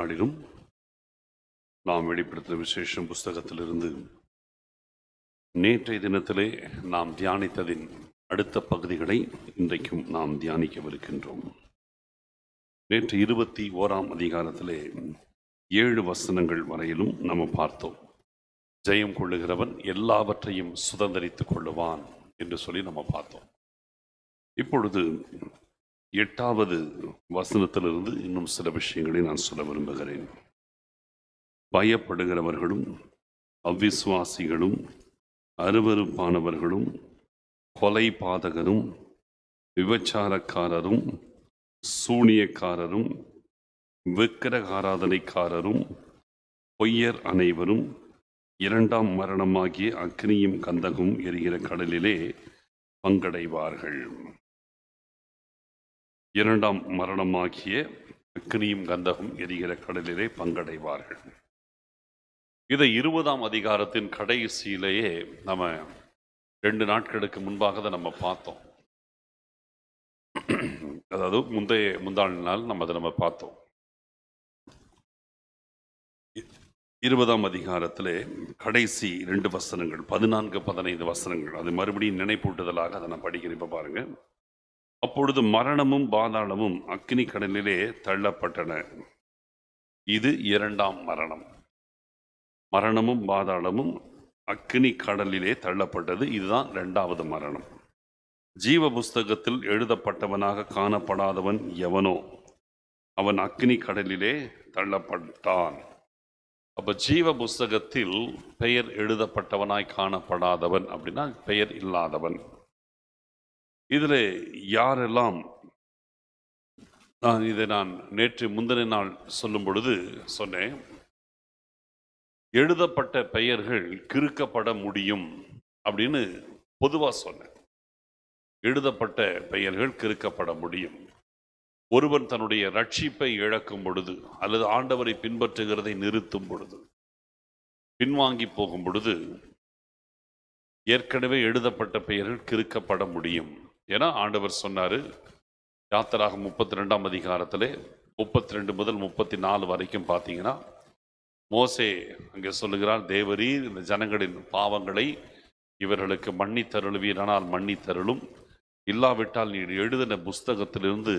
நாளிலும் நாம் வெளிப்படுத்தின விசேஷம் புஸ்தகத்திலிருந்து நேற்றைய தினத்திலே நாம் தியானித்ததின் அடுத்த பகுதிகளை இன்றைக்கும் நாம் தியானிக்கவிருக்கின்றோம் நேற்று இருபத்தி ஓராம் அதிகாரத்திலே ஏழு வசனங்கள் வரையிலும் நம்ம பார்த்தோம் ஜெயம் கொள்ளுகிறவன் எல்லாவற்றையும் சுதந்திரித்துக் கொள்ளுவான் என்று சொல்லி நம்ம பார்த்தோம் இப்பொழுது எட்டாவது வசனத்திலிருந்து இன்னும் சில விஷயங்களை நான் சொல்ல விரும்புகிறேன் பயப்படுகிறவர்களும் அவ்விசுவாசிகளும் அருவறுப்பானவர்களும் கொலை பாதகரும் விபச்சாரக்காரரும் சூனியக்காரரும் விக்கிரகாராதனைக்காரரும் பொய்யர் அனைவரும் இரண்டாம் மரணமாகிய அக்னியும் கந்தகம் எரிகிற கடலிலே பங்கடைவார்கள் இரண்டாம் மரணமாகிய அக்னியும் கந்தகம் எரிகிற கடலிலே பங்கடைவார்கள் இதை இருபதாம் அதிகாரத்தின் கடைசியிலேயே நம்ம ரெண்டு நாட்களுக்கு முன்பாக தான் நம்ம பார்த்தோம் அதாவது முந்தைய முந்தாள் நாள் நம்ம அதை நம்ம பார்த்தோம் இருபதாம் அதிகாரத்தில் கடைசி ரெண்டு வசனங்கள் பதினான்கு பதினைந்து வசனங்கள் அது மறுபடியும் நினைப்பூட்டுதலாக அதை நான் படிக்கிறேன் இப்போ பாருங்கள் அப்பொழுது மரணமும் பாதாளமும் அக்னி கடலிலே தள்ளப்பட்டன இது இரண்டாம் மரணம் மரணமும் பாதாளமும் அக்னி கடலிலே தள்ளப்பட்டது இதுதான் இரண்டாவது மரணம் ஜீவ புஸ்தகத்தில் எழுதப்பட்டவனாக காணப்படாதவன் எவனோ அவன் அக்னி கடலிலே தள்ளப்பட்டான் அப்போ ஜீவ புஸ்தகத்தில் பெயர் எழுதப்பட்டவனாய் காணப்படாதவன் அப்படின்னா பெயர் இல்லாதவன் இதில் யாரெல்லாம் நான் இதை நான் நேற்று முந்தின நாள் சொல்லும் பொழுது சொன்னேன் எழுதப்பட்ட பெயர்கள் கிறுக்கப்பட முடியும் அப்படின்னு பொதுவாக சொன்னேன் எழுதப்பட்ட பெயர்கள் கிறுக்கப்பட முடியும் ஒருவன் தன்னுடைய ரட்சிப்பை இழக்கும் பொழுது அல்லது ஆண்டவரை பின்பற்றுகிறதை நிறுத்தும் பொழுது பின்வாங்கி போகும் பொழுது ஏற்கனவே எழுதப்பட்ட பெயர்கள் கிறுக்கப்பட முடியும் ஏன்னா ஆண்டவர் சொன்னார் யாத்திராக முப்பத்தி ரெண்டாம் அதிகாரத்தில் முப்பத்தி ரெண்டு முதல் முப்பத்தி நாலு வரைக்கும் பார்த்தீங்கன்னா மோசே அங்கே சொல்லுகிறார் தேவரீர் இந்த ஜனங்களின் பாவங்களை இவர்களுக்கு மன்னித்தருளுவீரானால் மன்னித்தருளும் இல்லாவிட்டால் நீ எழுதின புஸ்தகத்திலிருந்து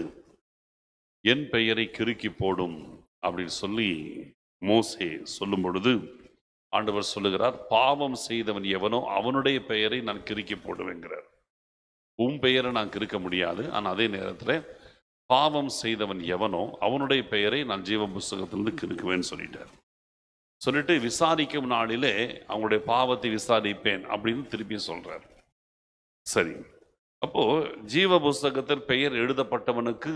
என் பெயரை கிறுக்கி போடும் அப்படின்னு சொல்லி மோசே சொல்லும் பொழுது ஆண்டவர் சொல்லுகிறார் பாவம் செய்தவன் எவனோ அவனுடைய பெயரை நான் கிறுக்கி போடுவேங்கிறார் உன் பெயரை நான் கிறுக்க முடியாது ஆனால் அதே நேரத்தில் பாவம் செய்தவன் எவனோ அவனுடைய பெயரை நான் ஜீவ புஸ்தகத்திலிருந்து கிறுக்குவேன்னு சொல்லிட்டார் சொல்லிட்டு விசாரிக்கும் நாளிலே அவங்களுடைய பாவத்தை விசாரிப்பேன் அப்படின்னு திருப்பி சொல்கிறார் சரி அப்போது ஜீவ புஸ்தகத்தில் பெயர் எழுதப்பட்டவனுக்கு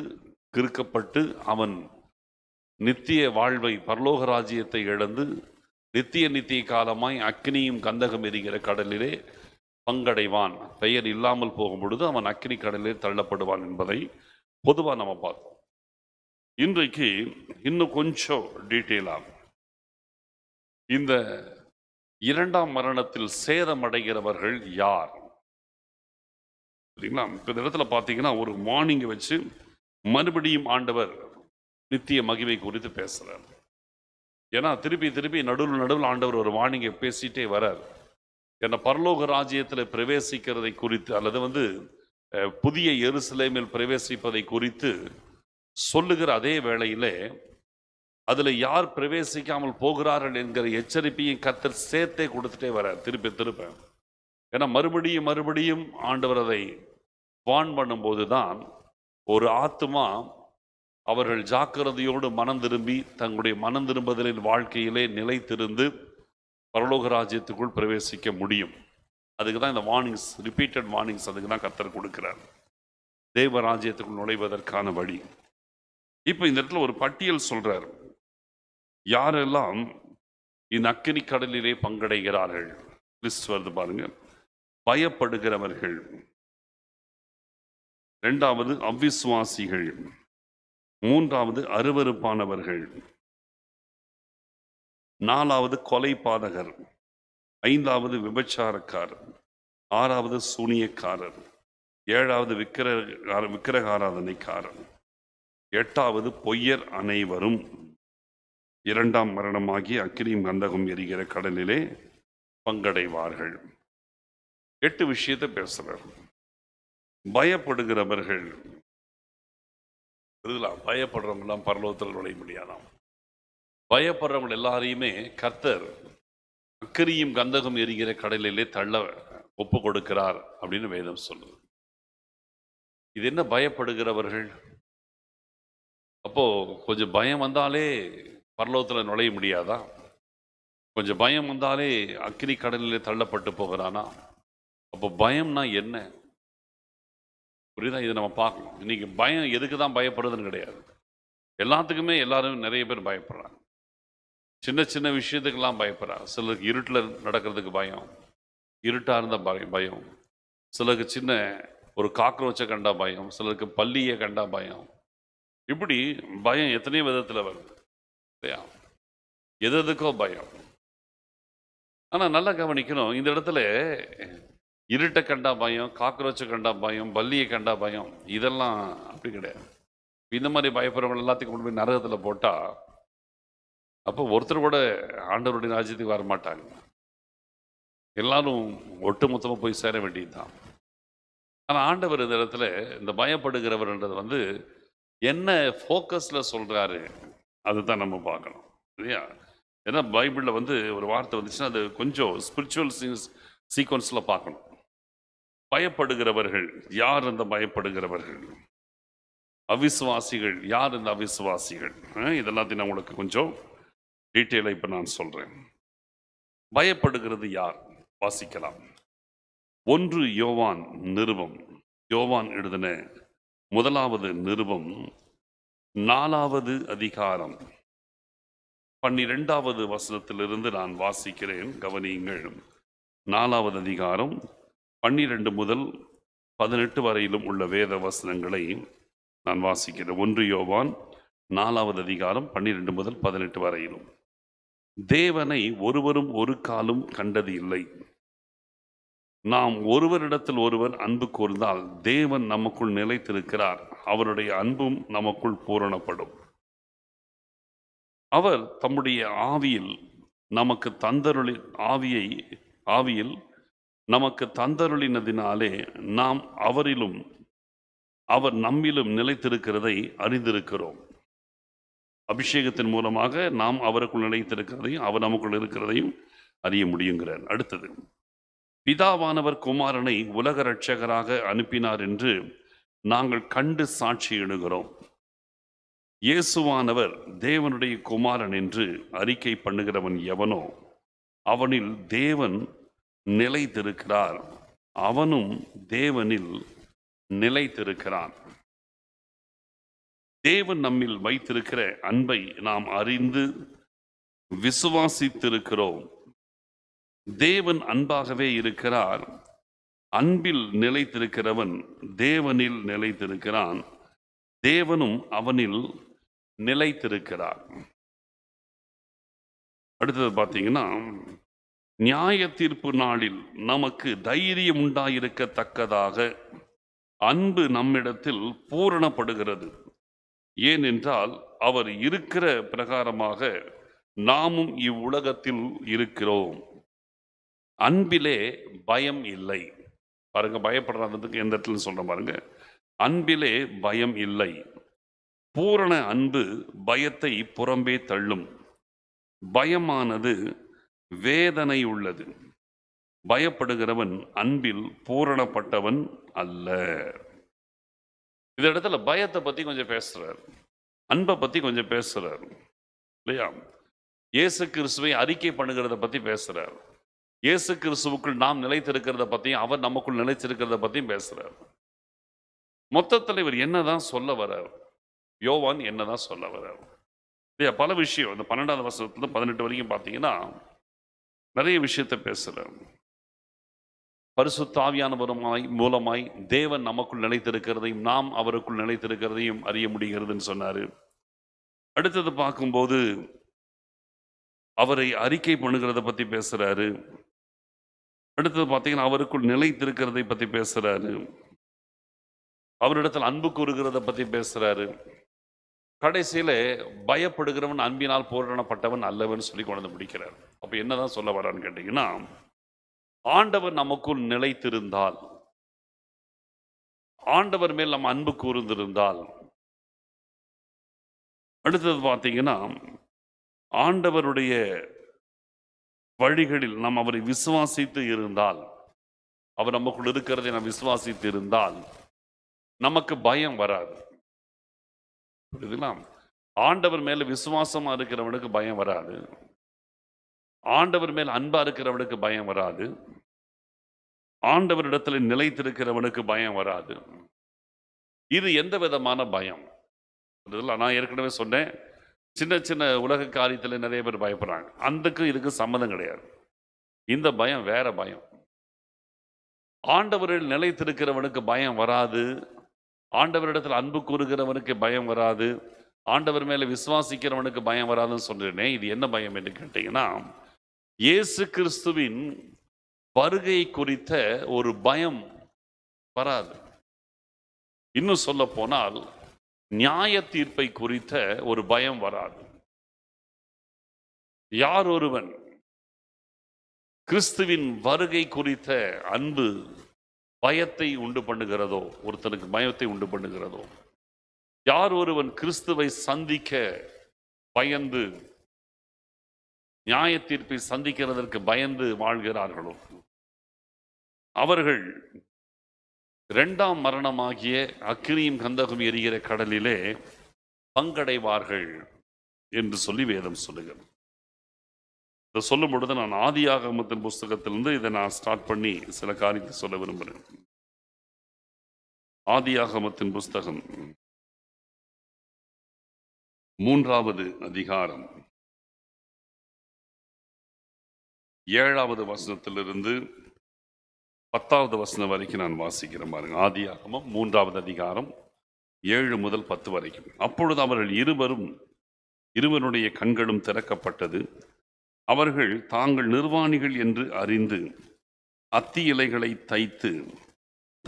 கிறுக்கப்பட்டு அவன் நித்திய வாழ்வை பரலோக ராஜ்யத்தை இழந்து நித்திய நித்திய காலமாய் அக்னியும் கந்தகம் எரிகிற கடலிலே பங்கடைவான் பெயர் இல்லாமல் போகும் பொழுது அவன் அக்கினி கடலே தள்ளப்படுவான் என்பதை பொதுவாக நம்ம பார்த்தோம் இன்றைக்கு இன்னும் கொஞ்சம் டீட்டெயிலாக இந்த இரண்டாம் மரணத்தில் சேதமடைகிறவர்கள் யார் சரிங்களா இப்போ இந்த இடத்துல பார்த்தீங்கன்னா ஒரு மார்னிங்கை வச்சு மறுபடியும் ஆண்டவர் நித்திய மகிமை குறித்து பேசுகிறார் ஏன்னா திருப்பி திருப்பி நடுவில் நடுவில் ஆண்டவர் ஒரு வார்னிங்கை பேசிகிட்டே வரார் என்ன பரலோக ராஜ்யத்தில் பிரவேசிக்கிறதை குறித்து அல்லது வந்து புதிய எருசலேமில் பிரவேசிப்பதை குறித்து சொல்லுகிற அதே வேளையிலே அதில் யார் பிரவேசிக்காமல் போகிறார்கள் என்கிற எச்சரிப்பையும் கத்தர் சேர்த்தே கொடுத்துட்டே வர திருப்பி திருப்ப ஏன்னா மறுபடியும் மறுபடியும் ஆண்டவர் அதை வான் பண்ணும்போது தான் ஒரு ஆத்மா அவர்கள் ஜாக்கிரதையோடு மனம் திரும்பி தங்களுடைய மனம் திரும்புதலின் வாழ்க்கையிலே நிலைத்திருந்து பரலோக ராஜ்யத்துக்குள் பிரவேசிக்க முடியும் அதுக்கு தான் இந்த வார்னிங்ஸ் ரிப்பீட்டட் வார்னிங்ஸ் அதுக்கு தான் கத்தர் கொடுக்குறார் தேவ ராஜ்யத்துக்குள் நுழைவதற்கான வழி இப்போ இந்த இடத்துல ஒரு பட்டியல் சொல்கிறார் யாரெல்லாம் இந்த அக்கினி கடலிலே பங்கடைகிறார்கள் லிஸ்ட் வருது பாருங்க பயப்படுகிறவர்கள் ரெண்டாவது அவ்விசுவாசிகள் மூன்றாவது அருவறுப்பானவர்கள் நாலாவது கொலை பாதகர் ஐந்தாவது விபச்சாரக்காரர் ஆறாவது சூனியக்காரர் ஏழாவது விக்கிர விக்கிரகாராதனைக்காரர் எட்டாவது பொய்யர் அனைவரும் இரண்டாம் மரணமாகி அக்கினி கந்தகம் எரிகிற கடலிலே பங்கடைவார்கள் எட்டு விஷயத்தை பேசுகிறார் பயப்படுகிறவர்கள் பயப்படுறவங்கெல்லாம் பயப்படுறவங்களாம் பரலோகத்தில் நுழைய முடியாதான் பயப்படுறவங்க எல்லாரையுமே கர்த்தர் அக்கிரியும் கந்தகம் எரிகிற கடலிலே தள்ள ஒப்பு கொடுக்கிறார் அப்படின்னு வேதம் சொல்லுது இது என்ன பயப்படுகிறவர்கள் அப்போ கொஞ்சம் பயம் வந்தாலே பரலோகத்தில் நுழைய முடியாதா கொஞ்சம் பயம் வந்தாலே அக்னி கடலிலே தள்ளப்பட்டு போகிறானா அப்போ பயம்னா என்ன புரியுதா இதை நம்ம பார்க்கணும் இன்னைக்கு பயம் எதுக்கு தான் பயப்படுறதுன்னு கிடையாது எல்லாத்துக்குமே எல்லாரும் நிறைய பேர் பயப்படுறாங்க சின்ன சின்ன விஷயத்துக்கெல்லாம் பயப்படுறா சிலருக்கு இருட்டில் நடக்கிறதுக்கு பயம் இருட்டாக இருந்தால் பயம் பயம் சிலருக்கு சின்ன ஒரு காக்ரோச்சை கண்டா பயம் சிலருக்கு பள்ளியை கண்டா பயம் இப்படி பயம் எத்தனை விதத்தில் வருது இல்லையா எது எதுக்கோ பயம் ஆனால் நல்லா கவனிக்கணும் இந்த இடத்துல இருட்டை கண்டா பயம் காக்ரோச்சை கண்டா பயம் பல்லியை கண்டா பயம் இதெல்லாம் அப்படி கிடையாது இந்த மாதிரி பயப்படுறவங்க எல்லாத்துக்கும் கொண்டு போய் நரகத்தில் போட்டால் அப்போ ஒருத்தர் கூட ஆண்டவருடைய ராஜ்யத்துக்கு வரமாட்டாங்க எல்லாரும் ஒட்டு மொத்தமாக போய் சேர வேண்டியது தான் ஆனால் ஆண்டவர் இந்த இடத்துல இந்த பயப்படுகிறவர்ன்றது வந்து என்ன ஃபோக்கஸில் சொல்கிறாரு அதுதான் நம்ம பார்க்கணும் இல்லையா ஏன்னா பைபிளில் வந்து ஒரு வார்த்தை வந்துச்சுன்னா அது கொஞ்சம் ஸ்பிரிச்சுவல் சீன்ஸ் சீக்வன்ஸில் பார்க்கணும் பயப்படுகிறவர்கள் யார் இந்த பயப்படுகிறவர்கள் அவிசுவாசிகள் யார் இந்த அவிசுவாசிகள் இதெல்லாத்தையும் நான் உங்களுக்கு கொஞ்சம் டீட்டெயிலாக இப்போ நான் சொல்கிறேன் பயப்படுகிறது யார் வாசிக்கலாம் ஒன்று யோவான் நிருபம் யோவான் எழுதின முதலாவது நிருபம் நாலாவது அதிகாரம் பன்னிரெண்டாவது வசனத்திலிருந்து நான் வாசிக்கிறேன் கவனியுங்கள் நாலாவது அதிகாரம் பன்னிரெண்டு முதல் பதினெட்டு வரையிலும் உள்ள வேத வசனங்களை நான் வாசிக்கிறேன் ஒன்று யோவான் நாலாவது அதிகாரம் பன்னிரெண்டு முதல் பதினெட்டு வரையிலும் தேவனை ஒருவரும் ஒரு காலும் கண்டது இல்லை நாம் ஒருவரிடத்தில் ஒருவர் அன்பு கூர்ந்தால் தேவன் நமக்குள் நிலைத்திருக்கிறார் அவருடைய அன்பும் நமக்குள் பூரணப்படும் அவர் தம்முடைய ஆவியில் நமக்கு தந்தருளி ஆவியை ஆவியில் நமக்கு தந்தருளினதினாலே நாம் அவரிலும் அவர் நம்மிலும் நிலைத்திருக்கிறதை அறிந்திருக்கிறோம் அபிஷேகத்தின் மூலமாக நாம் அவருக்குள் நினைத்திருக்கிறதையும் அவர் நமக்குள் இருக்கிறதையும் அறிய முடியுங்கிறார் அடுத்தது பிதாவானவர் குமாரனை உலக ரட்சகராக அனுப்பினார் என்று நாங்கள் கண்டு சாட்சி எழுகிறோம் இயேசுவானவர் தேவனுடைய குமாரன் என்று அறிக்கை பண்ணுகிறவன் எவனோ அவனில் தேவன் நிலைத்திருக்கிறார் அவனும் தேவனில் நிலைத்திருக்கிறான் தேவன் நம்மில் வைத்திருக்கிற அன்பை நாம் அறிந்து விசுவாசித்திருக்கிறோம் தேவன் அன்பாகவே இருக்கிறார் அன்பில் நிலைத்திருக்கிறவன் தேவனில் நிலைத்திருக்கிறான் தேவனும் அவனில் நிலைத்திருக்கிறார் அடுத்தது பார்த்தீங்கன்னா நியாய தீர்ப்பு நாளில் நமக்கு தைரியம் உண்டாயிருக்கத்தக்கதாக அன்பு நம்மிடத்தில் பூரணப்படுகிறது ஏனென்றால் அவர் இருக்கிற பிரகாரமாக நாமும் இவ்வுலகத்தில் இருக்கிறோம் அன்பிலே பயம் இல்லை பாருங்க பயப்படுறதுக்கு எந்த இடத்துல சொல்ற பாருங்க அன்பிலே பயம் இல்லை பூரண அன்பு பயத்தை புறம்பே தள்ளும் பயமானது வேதனை உள்ளது பயப்படுகிறவன் அன்பில் பூரணப்பட்டவன் அல்ல இந்த இடத்துல பயத்தை பற்றி கொஞ்சம் பேசுகிறார் அன்பை பற்றி கொஞ்சம் பேசுகிறார் இல்லையா இயேசு கிறிஸ்துவை அறிக்கை பண்ணுகிறத பற்றி பேசுகிறார் இயேசு கிறிஸ்துவுக்குள் நாம் நிலைத்திருக்கிறத பற்றியும் அவர் நமக்குள் நிலைத்திருக்கிறத பற்றியும் பேசுகிறார் மொத்தத்தில் இவர் என்னதான் சொல்ல வர்றார் யோவான் என்னதான் சொல்ல வர்றார் இல்லையா பல விஷயம் இந்த பன்னெண்டாவது வருஷத்துல பதினெட்டு வரைக்கும் பார்த்தீங்கன்னா நிறைய விஷயத்த பேசுகிறார் பரிசுத்தாவியானவருமாய் மூலமாய் தேவன் நமக்குள் நிலைத்திருக்கிறதையும் நாம் அவருக்குள் நிலைத்திருக்கிறதையும் அறிய முடிகிறதுன்னு சொன்னார் அடுத்தது பார்க்கும்போது அவரை அறிக்கை பண்ணுகிறத பற்றி பேசுகிறாரு அடுத்தது பார்த்தீங்கன்னா அவருக்குள் நிலைத்திருக்கிறதை பற்றி பேசுகிறாரு அவரிடத்தில் அன்பு கூறுகிறத பற்றி பேசுகிறாரு கடைசியில் பயப்படுகிறவன் அன்பினால் போராடப்பட்டவன் அல்லவன் சொல்லி கொண்டு முடிக்கிறார் அப்போ என்னதான் சொல்ல வரான்னு கேட்டிங்கன்னா ஆண்டவர் நமக்குள் நிலைத்திருந்தால் ஆண்டவர் மேல் நம்ம அன்பு கூர்ந்திருந்தால் அடுத்தது பார்த்தீங்கன்னா ஆண்டவருடைய வழிகளில் நாம் அவரை விசுவாசித்து இருந்தால் அவர் நமக்குள் இருக்கிறதை நாம் விசுவாசித்து இருந்தால் நமக்கு பயம் வராது புரியுதுங்களா ஆண்டவர் மேலே விசுவாசமாக இருக்கிறவனுக்கு பயம் வராது ஆண்டவர் மேல் அன்பா இருக்கிறவனுக்கு பயம் வராது ஆண்டவரிடத்தில் நிலைத்திருக்கிறவனுக்கு பயம் வராது இது எந்த விதமான பயம் நான் ஏற்கனவே சொன்னேன் சின்ன சின்ன உலக காரியத்தில் நிறைய பேர் பயப்படுறாங்க அந்தக்கும் இதுக்கும் சம்மந்தம் கிடையாது இந்த பயம் வேற பயம் ஆண்டவரில் நிலைத்திருக்கிறவனுக்கு பயம் வராது ஆண்டவரிடத்தில் அன்பு கூறுகிறவனுக்கு பயம் வராது ஆண்டவர் மேலே விசுவாசிக்கிறவனுக்கு பயம் வராதுன்னு சொல்கிறேனே இது என்ன பயம் என்று கேட்டிங்கன்னா இயேசு கிறிஸ்துவின் வருகை குறித்த ஒரு பயம் வராது இன்னும் சொல்ல போனால் நியாய தீர்ப்பை குறித்த ஒரு பயம் வராது யார் ஒருவன் கிறிஸ்துவின் வருகை குறித்த அன்பு பயத்தை உண்டு பண்ணுகிறதோ ஒருத்தனுக்கு பயத்தை உண்டு பண்ணுகிறதோ யார் ஒருவன் கிறிஸ்துவை சந்திக்க பயந்து நியாய தீர்ப்பை சந்திக்கிறதற்கு பயந்து வாழ்கிறார்களோ அவர்கள் இரண்டாம் மரணமாகிய அக்கிரியும் கந்தகம் எரிகிற கடலிலே பங்கடைவார்கள் என்று சொல்லி வேதம் சொல்லுகிறேன் இதை சொல்லும் பொழுது நான் ஆதி ஆகமத்தின் புஸ்தகத்திலிருந்து இதை நான் ஸ்டார்ட் பண்ணி சில காரியத்தை சொல்ல விரும்புகிறேன் ஆதி ஆகமத்தின் புஸ்தகம் மூன்றாவது அதிகாரம் ஏழாவது வசனத்திலிருந்து பத்தாவது வசனம் வரைக்கும் நான் வாசிக்கிறேன் ஆதி ஆகமும் மூன்றாவது அதிகாரம் ஏழு முதல் பத்து வரைக்கும் அப்பொழுது அவர்கள் இருவரும் இருவருடைய கண்களும் திறக்கப்பட்டது அவர்கள் தாங்கள் நிர்வாணிகள் என்று அறிந்து அத்தி இலைகளை தைத்து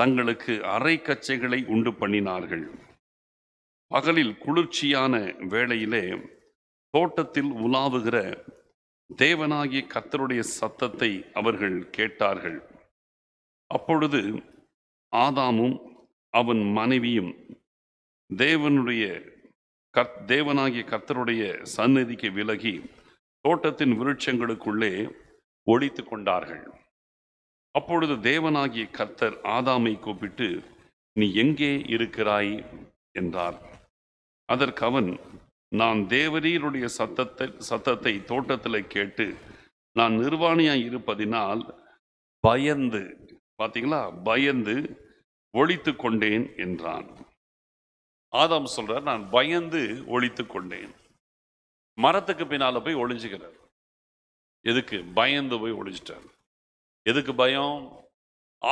தங்களுக்கு அரை கச்சைகளை உண்டு பண்ணினார்கள் பகலில் குளிர்ச்சியான வேளையிலே தோட்டத்தில் உலாவுகிற தேவனாகிய கத்தருடைய சத்தத்தை அவர்கள் கேட்டார்கள் அப்பொழுது ஆதாமும் அவன் மனைவியும் தேவனுடைய கத் தேவனாகிய கத்தருடைய சந்நிதிக்கு விலகி தோட்டத்தின் விருட்சங்களுக்குள்ளே ஒழித்து கொண்டார்கள் அப்பொழுது தேவனாகிய கர்த்தர் ஆதாமை கூப்பிட்டு நீ எங்கே இருக்கிறாய் என்றார் அதற்கு அவன் நான் தேவரீருடைய சத்தத்தை சத்தத்தை தோட்டத்தில் கேட்டு நான் நிர்வாணியாக இருப்பதினால் பயந்து பார்த்தீங்களா பயந்து ஒழித்து கொண்டேன் என்றான் ஆதாம் சொல்கிறார் நான் பயந்து ஒழித்து கொண்டேன் மரத்துக்கு பின்னால் போய் ஒழிஞ்சுக்கிறார் எதுக்கு பயந்து போய் ஒழிச்சிட்டார் எதுக்கு பயம்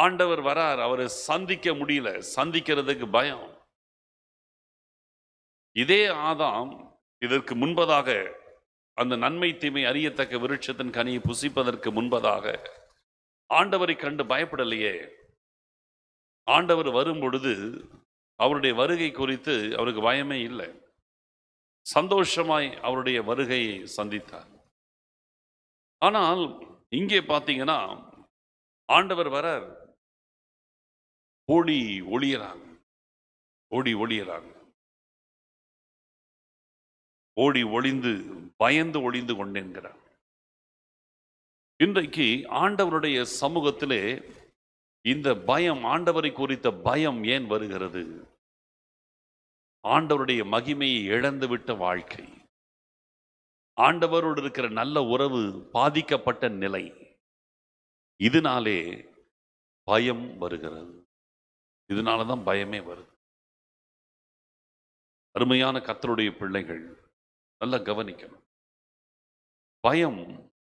ஆண்டவர் வரார் அவரை சந்திக்க முடியல சந்திக்கிறதுக்கு பயம் இதே ஆதாம் இதற்கு முன்பதாக அந்த நன்மை தீமை அறியத்தக்க விருட்சத்தின் கனியை புசிப்பதற்கு முன்பதாக ஆண்டவரை கண்டு பயப்படலையே ஆண்டவர் வரும் பொழுது அவருடைய வருகை குறித்து அவருக்கு பயமே இல்லை சந்தோஷமாய் அவருடைய வருகையை சந்தித்தார் ஆனால் இங்கே பார்த்தீங்கன்னா ஆண்டவர் வரார் ஓடி ஒளியறாங்க ஓடி ஒளியறாங்க ஓடி ஒளிந்து பயந்து ஒளிந்து கொண்டேன்கிறார் இன்றைக்கு ஆண்டவருடைய சமூகத்திலே இந்த பயம் ஆண்டவரை குறித்த பயம் ஏன் வருகிறது ஆண்டவருடைய மகிமையை இழந்துவிட்ட வாழ்க்கை ஆண்டவரோடு இருக்கிற நல்ல உறவு பாதிக்கப்பட்ட நிலை இதனாலே பயம் வருகிறது இதனால தான் பயமே வருது அருமையான கத்தருடைய பிள்ளைகள் நல்லா கவனிக்கணும் பயம்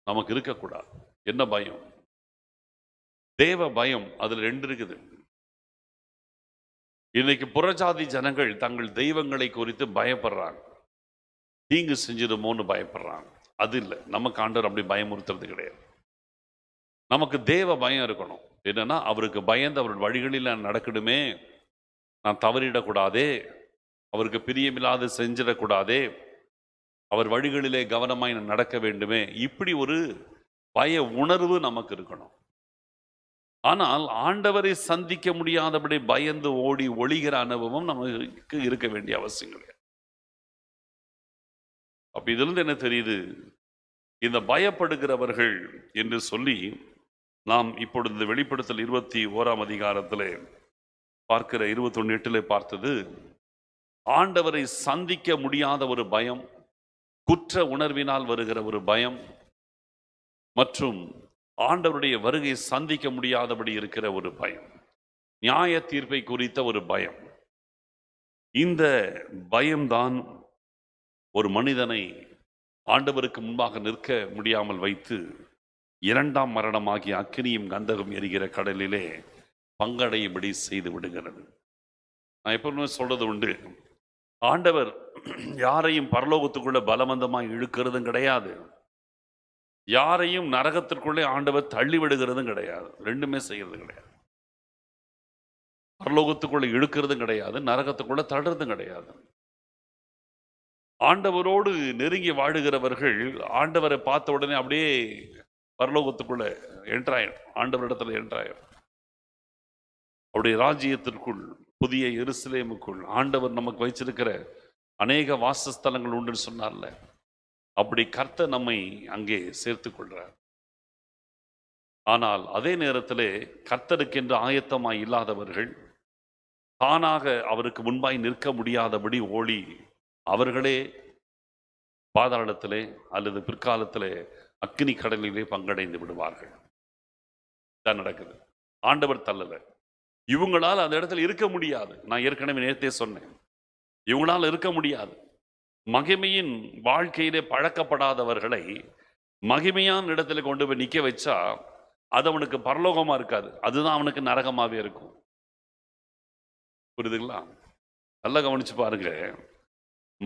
நமக்கு இருக்கக்கூடாது என்ன பயம் தேவ பயம் அதில் ரெண்டு இருக்குது இன்னைக்கு புறஜாதி ஜனங்கள் தங்கள் தெய்வங்களை குறித்து பயப்படுறாங்க தீங்கு செஞ்சிருமோன்னு பயப்படுறாங்க அது இல்லை நமக்கு ஆண்டவர் அப்படி பயமுறுத்துறது கிடையாது நமக்கு தேவ பயம் இருக்கணும் என்னன்னா அவருக்கு பயந்து அவர் வழிகளில் நடக்கணுமே நான் தவறிடக்கூடாதே அவருக்கு பிரியமில்லாது செஞ்சிடக்கூடாதே அவர் வழிகளிலே கவனமாய் நடக்க வேண்டுமே இப்படி ஒரு பய உணர்வு நமக்கு இருக்கணும் ஆனால் ஆண்டவரை சந்திக்க முடியாதபடி பயந்து ஓடி ஒழிகிற அனுபவம் நமக்கு இருக்க வேண்டிய அவசியம் கிடையாது அப்ப இதிலிருந்து என்ன தெரியுது இந்த பயப்படுகிறவர்கள் என்று சொல்லி நாம் இப்பொழுது இந்த வெளிப்படுத்தல் இருபத்தி ஓராம் அதிகாரத்தில் பார்க்கிற இருபத்தொன்னு எட்டுல பார்த்தது ஆண்டவரை சந்திக்க முடியாத ஒரு பயம் குற்ற உணர்வினால் வருகிற ஒரு பயம் மற்றும் ஆண்டவருடைய வருகை சந்திக்க முடியாதபடி இருக்கிற ஒரு பயம் நியாய தீர்ப்பை குறித்த ஒரு பயம் இந்த பயம்தான் ஒரு மனிதனை ஆண்டவருக்கு முன்பாக நிற்க முடியாமல் வைத்து இரண்டாம் மரணமாகிய அக்கினியும் கந்தகம் எரிகிற கடலிலே பங்கடையும்படி செய்து விடுகிறது நான் எப்பவுமே சொல்றது உண்டு ஆண்டவர் யாரையும் பரலோகத்துக்குள்ள பலவந்தமாக இழுக்கிறதும் கிடையாது யாரையும் நரகத்திற்குள்ளே ஆண்டவர் தள்ளிவிடுகிறதும் கிடையாது ரெண்டுமே செய்கிறது கிடையாது பரலோகத்துக்குள்ளே இழுக்கிறதும் கிடையாது நரகத்துக்குள்ள தள்ளுறதும் கிடையாது ஆண்டவரோடு நெருங்கி வாழுகிறவர்கள் ஆண்டவரை பார்த்த உடனே அப்படியே பரலோகத்துக்குள்ள என்ட்ராயிடும் ஆண்டவரிடத்துல என்ட்ராயிடும் அவருடைய ராஜ்யத்திற்குள் புதிய எருசலேமுக்குள் ஆண்டவர் நமக்கு வைச்சிருக்கிற அநேக வாசஸ்தலங்கள் உண்டுன்னு சொன்னார்ல அப்படி கர்த்த நம்மை அங்கே சேர்த்து கொள்கிறார் ஆனால் அதே நேரத்தில் கர்த்தருக்கென்று ஆயத்தமாய் இல்லாதவர்கள் தானாக அவருக்கு முன்பாய் நிற்க முடியாதபடி ஓடி அவர்களே பாதாளத்திலே அல்லது பிற்காலத்திலே அக்னி கடலிலே பங்கடைந்து விடுவார்கள் தான் நடக்குது ஆண்டவர் தள்ளலை இவங்களால் அந்த இடத்துல இருக்க முடியாது நான் ஏற்கனவே நேர்த்தே சொன்னேன் இவங்களால் இருக்க முடியாது மகிமையின் வாழ்க்கையிலே பழக்கப்படாதவர்களை மகிமையான இடத்துல கொண்டு போய் நிற்க வச்சா அது அவனுக்கு பரலோகமாக இருக்காது அதுதான் அவனுக்கு நரகமாகவே இருக்கும் புரியுதுங்களா நல்லா கவனிச்சு பாருங்க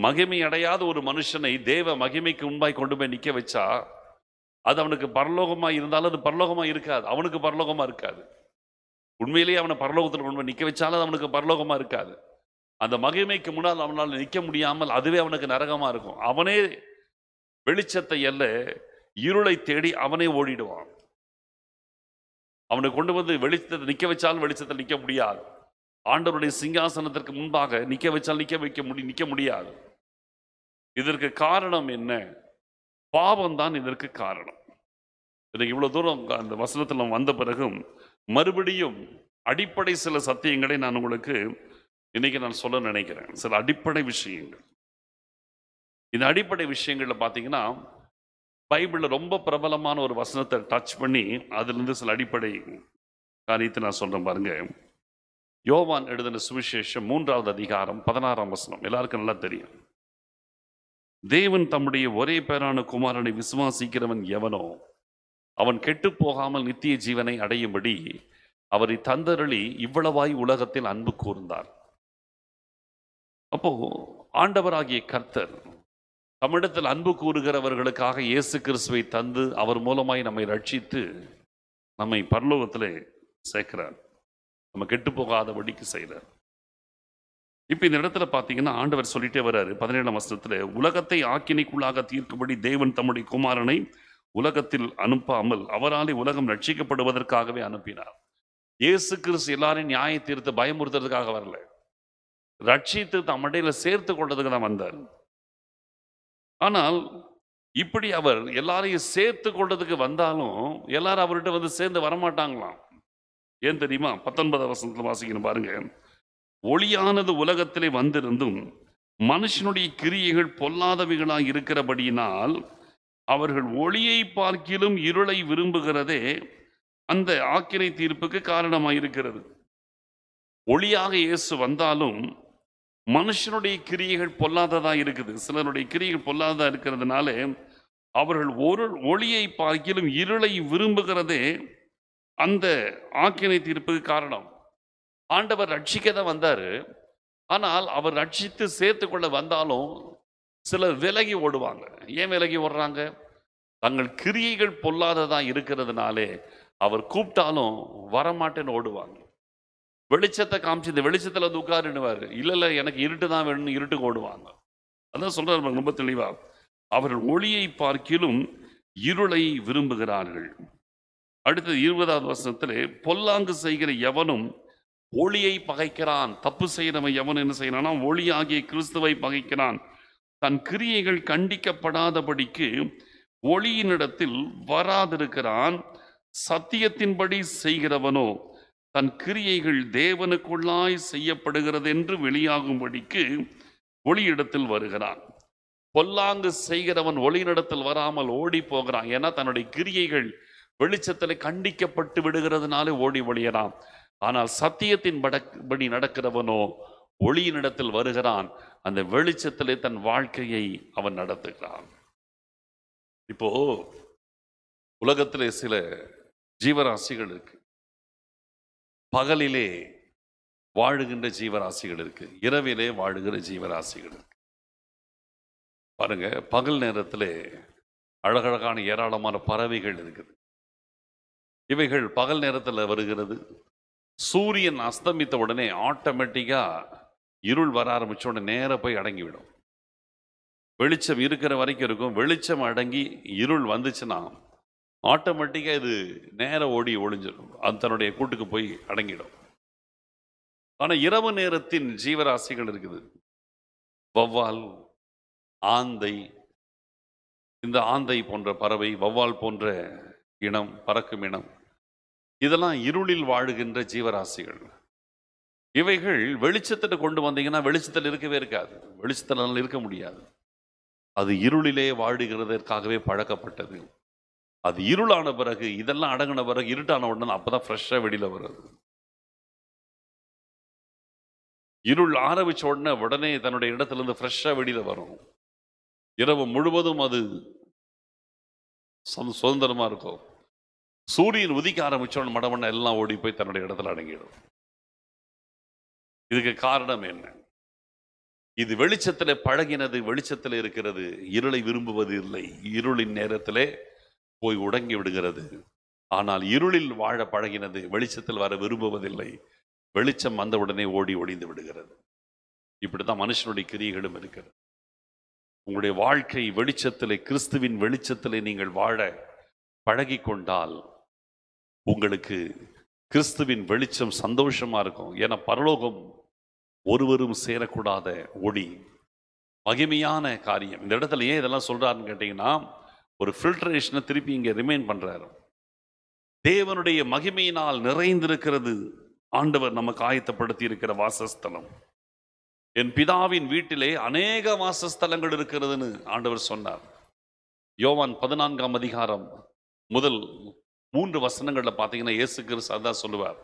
மகிமை அடையாத ஒரு மனுஷனை தேவ மகிமைக்கு முன்பாய் கொண்டு போய் நிற்க வச்சா அது அவனுக்கு பரலோகமாக இருந்தாலும் அது பரலோகமாக இருக்காது அவனுக்கு பரலோகமாக இருக்காது உண்மையிலேயே அவனை பரலோகத்தில் கொண்டு நிற்க வச்சாலும் அவனுக்கு பரலோகமாக இருக்காது அந்த மகிமைக்கு முன்னால் அவனால் நிற்க முடியாமல் அதுவே அவனுக்கு நரகமாக இருக்கும் அவனே வெளிச்சத்தை அல்ல இருளை தேடி அவனே ஓடிடுவான் அவனை கொண்டு வந்து வெளிச்சத்தை நிற்க வச்சாலும் வெளிச்சத்தை நிற்க முடியாது ஆண்டவருடைய சிங்காசனத்திற்கு முன்பாக நிற்க வச்சால் நிற்க வைக்க முடி நிற்க முடியாது இதற்கு காரணம் என்ன பாவம் தான் இதற்கு காரணம் இன்னைக்கு இவ்வளோ தூரம் அந்த வசனத்தில் வந்த பிறகும் மறுபடியும் அடிப்படை சில சத்தியங்களை நான் உங்களுக்கு இன்னைக்கு நான் சொல்ல நினைக்கிறேன் சில அடிப்படை விஷயங்கள் இந்த அடிப்படை விஷயங்களில் பார்த்தீங்கன்னா பைபிளில் ரொம்ப பிரபலமான ஒரு வசனத்தை டச் பண்ணி அதுலேருந்து சில அடிப்படை காரியத்தை நான் சொல்கிறேன் பாருங்க யோவான் எழுதின சுவிசேஷம் மூன்றாவது அதிகாரம் பதினாறாம் வசனம் எல்லாருக்கும் நல்லா தெரியும் தேவன் தம்முடைய ஒரே பேரான குமாரனை விசுவாசிக்கிறவன் எவனோ அவன் கெட்டு போகாமல் நித்திய ஜீவனை அடையும்படி அவரை தந்தருளி இவ்வளவாய் உலகத்தில் அன்பு கூர்ந்தார் அப்போ ஆண்டவராகிய கர்த்தர் தமிழத்தில் அன்பு கூறுகிறவர்களுக்காக இயேசு கிறிஸ்துவை தந்து அவர் மூலமாய் நம்மை ரட்சித்து நம்மை பரலோகத்தில் சேர்க்கிறார் நம்ம கெட்டு வழிக்கு செய்கிறார் இப்போ இந்த இடத்துல பார்த்தீங்கன்னா ஆண்டவர் சொல்லிட்டே வர்றாரு பதினேழாம் வருஷத்தில் உலகத்தை ஆக்கினைக்குள்ளாக தீர்க்கும்படி தேவன் தம்முடைய குமாரனை உலகத்தில் அனுப்பாமல் அவராலே உலகம் ரட்சிக்கப்படுவதற்காகவே அனுப்பினார் இயேசு கிறிஸ்து எல்லாரையும் நியாய தீர்த்து பயமுறுத்துறதுக்காக வரல ரட்சித்து தம் சேர்த்து கொள்றதுக்கு தான் வந்தார் ஆனால் இப்படி அவர் எல்லாரையும் சேர்த்து கொள்றதுக்கு வந்தாலும் எல்லாரும் அவர்கிட்ட வந்து சேர்ந்து வரமாட்டாங்களாம் ஏன் தெரியுமா பத்தொன்பது வருஷத்துல வாசிக்கணும் பாருங்க ஒளியானது உலகத்திலே வந்திருந்தும் மனுஷனுடைய கிரியைகள் பொல்லாதவைகளாக இருக்கிறபடியினால் அவர்கள் ஒளியை பார்க்கிலும் இருளை விரும்புகிறதே அந்த ஆக்கினை தீர்ப்புக்கு காரணமாக இருக்கிறது ஒளியாக இயேசு வந்தாலும் மனுஷனுடைய கிரியைகள் பொல்லாததாக இருக்குது சிலருடைய கிரியைகள் பொல்லாததாக இருக்கிறதுனால அவர்கள் ஒரு ஒளியை பார்க்கிலும் இருளை விரும்புகிறதே அந்த ஆக்கினை தீர்ப்புக்கு காரணம் ஆண்டவர் ரட்சிக்க தான் வந்தார் ஆனால் அவர் ரட்சித்து சேர்த்து கொள்ள வந்தாலும் சிலர் விலகி ஓடுவாங்க ஏன் விலகி ஓடுறாங்க தங்கள் கிரியைகள் பொல்லாததாக இருக்கிறதுனாலே அவர் கூப்பிட்டாலும் வரமாட்டேன்னு ஓடுவாங்க வெளிச்சத்தை காமிச்சு இந்த வெளிச்சத்தில் வந்து உட்காருன்னுவார் இல்லை இல்லை எனக்கு இருட்டு தான் வேணும்னு இருட்டு ஓடுவாங்க அதான் சொல்கிறார் ரொம்ப தெளிவாக அவர்கள் ஒளியை பார்க்கிலும் இருளை விரும்புகிறார்கள் அடுத்தது இருபதாவது வருஷத்தில் பொல்லாங்கு செய்கிற எவனும் ஒளியை பகைக்கிறான் தப்பு செய்கிறவன் எவன் என்ன செய்யறான்னா ஒளி ஆகிய கிறிஸ்துவை பகைக்கிறான் தன் கிரியைகள் கண்டிக்கப்படாதபடிக்கு ஒளியினிடத்தில் வராதிருக்கிறான் சத்தியத்தின்படி செய்கிறவனோ தன் கிரியைகள் தேவனுக்குள்ளாய் செய்யப்படுகிறது என்று வெளியாகும்படிக்கு ஒளியிடத்தில் வருகிறான் பொல்லாங்கு செய்கிறவன் ஒளியிடத்தில் வராமல் ஓடி போகிறான் ஏன்னா தன்னுடைய கிரியைகள் வெளிச்சத்தில் கண்டிக்கப்பட்டு விடுகிறதுனாலே ஓடி ஒழியறான் ஆனால் சத்தியத்தின் படி நடக்கிறவனோ ஒளியினிடத்தில் வருகிறான் அந்த வெளிச்சத்திலே தன் வாழ்க்கையை அவன் நடத்துகிறான் இப்போ உலகத்திலே சில ஜீவராசிகள் இருக்கு பகலிலே வாழுகின்ற ஜீவராசிகள் இருக்கு இரவிலே வாழுகிற ஜீவராசிகள் இருக்கு பாருங்க பகல் நேரத்திலே அழகழகான ஏராளமான பறவைகள் இருக்குது இவைகள் பகல் நேரத்தில் வருகிறது சூரியன் அஸ்தமித்த உடனே ஆட்டோமேட்டிக்காக இருள் வர ஆரம்பிச்ச உடனே நேராக போய் அடங்கிவிடும் வெளிச்சம் இருக்கிற வரைக்கும் இருக்கும் வெளிச்சம் அடங்கி இருள் வந்துச்சுன்னா ஆட்டோமேட்டிக்காக இது நேராக ஓடி ஒளிஞ்சிடும் அது தன்னுடைய கூட்டுக்கு போய் அடங்கிடும் ஆனால் இரவு நேரத்தின் ஜீவராசிகள் இருக்குது வௌவால் ஆந்தை இந்த ஆந்தை போன்ற பறவை வௌவால் போன்ற இனம் பறக்கும் இனம் இதெல்லாம் இருளில் வாழுகின்ற ஜீவராசிகள் இவைகள் வெளிச்சத்தில் கொண்டு வந்தீங்கன்னா வெளிச்சத்தில் இருக்கவே இருக்காது வெளிச்சத்தில் இருக்க முடியாது அது இருளிலே வாடுகிறதற்காகவே பழக்கப்பட்டது அது இருளான பிறகு இதெல்லாம் அடங்கின பிறகு இருட்டான உடனே அப்போ தான் ஃப்ரெஷ்ஷாக வெளியில் வருது இருள் ஆரம்பித்த உடனே உடனே தன்னுடைய இடத்துலேருந்து ஃப்ரெஷ்ஷாக வெளியில் வரும் இரவு முழுவதும் அது சுதந்திரமாக இருக்கும் சூரியன் உதிக்க ஆரம்பித்தோன்னு மடமண்ண எல்லாம் ஓடி போய் தன்னுடைய இடத்துல அடங்கிடும் இதுக்கு காரணம் என்ன இது வெளிச்சத்தில் பழகினது வெளிச்சத்தில் இருக்கிறது இருளை விரும்புவது இல்லை இருளின் நேரத்திலே போய் உடங்கி விடுகிறது ஆனால் இருளில் வாழ பழகினது வெளிச்சத்தில் வர விரும்புவதில்லை வெளிச்சம் வந்தவுடனே ஓடி ஒளிந்து விடுகிறது இப்படித்தான் மனுஷனுடைய கிரியைகளும் இருக்கிறது உங்களுடைய வாழ்க்கை வெளிச்சத்திலே கிறிஸ்துவின் வெளிச்சத்திலே நீங்கள் வாழ பழகி கொண்டால் உங்களுக்கு கிறிஸ்துவின் வெளிச்சம் சந்தோஷமாக இருக்கும் ஏன்னா பரலோகம் ஒருவரும் சேரக்கூடாத ஒளி மகிமையான காரியம் இந்த இடத்துல ஏன் இதெல்லாம் சொல்கிறாருன்னு கேட்டிங்கன்னா ஒரு ஃபில்ட்ரேஷனை திருப்பி இங்கே ரிமைன் பண்ணுறாரு தேவனுடைய மகிமையினால் நிறைந்திருக்கிறது ஆண்டவர் நமக்கு ஆயத்தப்படுத்தி இருக்கிற வாசஸ்தலம் என் பிதாவின் வீட்டிலே அநேக வாசஸ்தலங்கள் இருக்கிறதுன்னு ஆண்டவர் சொன்னார் யோவான் பதினான்காம் அதிகாரம் முதல் மூன்று வசனங்களில் பார்த்தீங்கன்னா இயேசு கிறிஸ்து அதான் சொல்லுவார்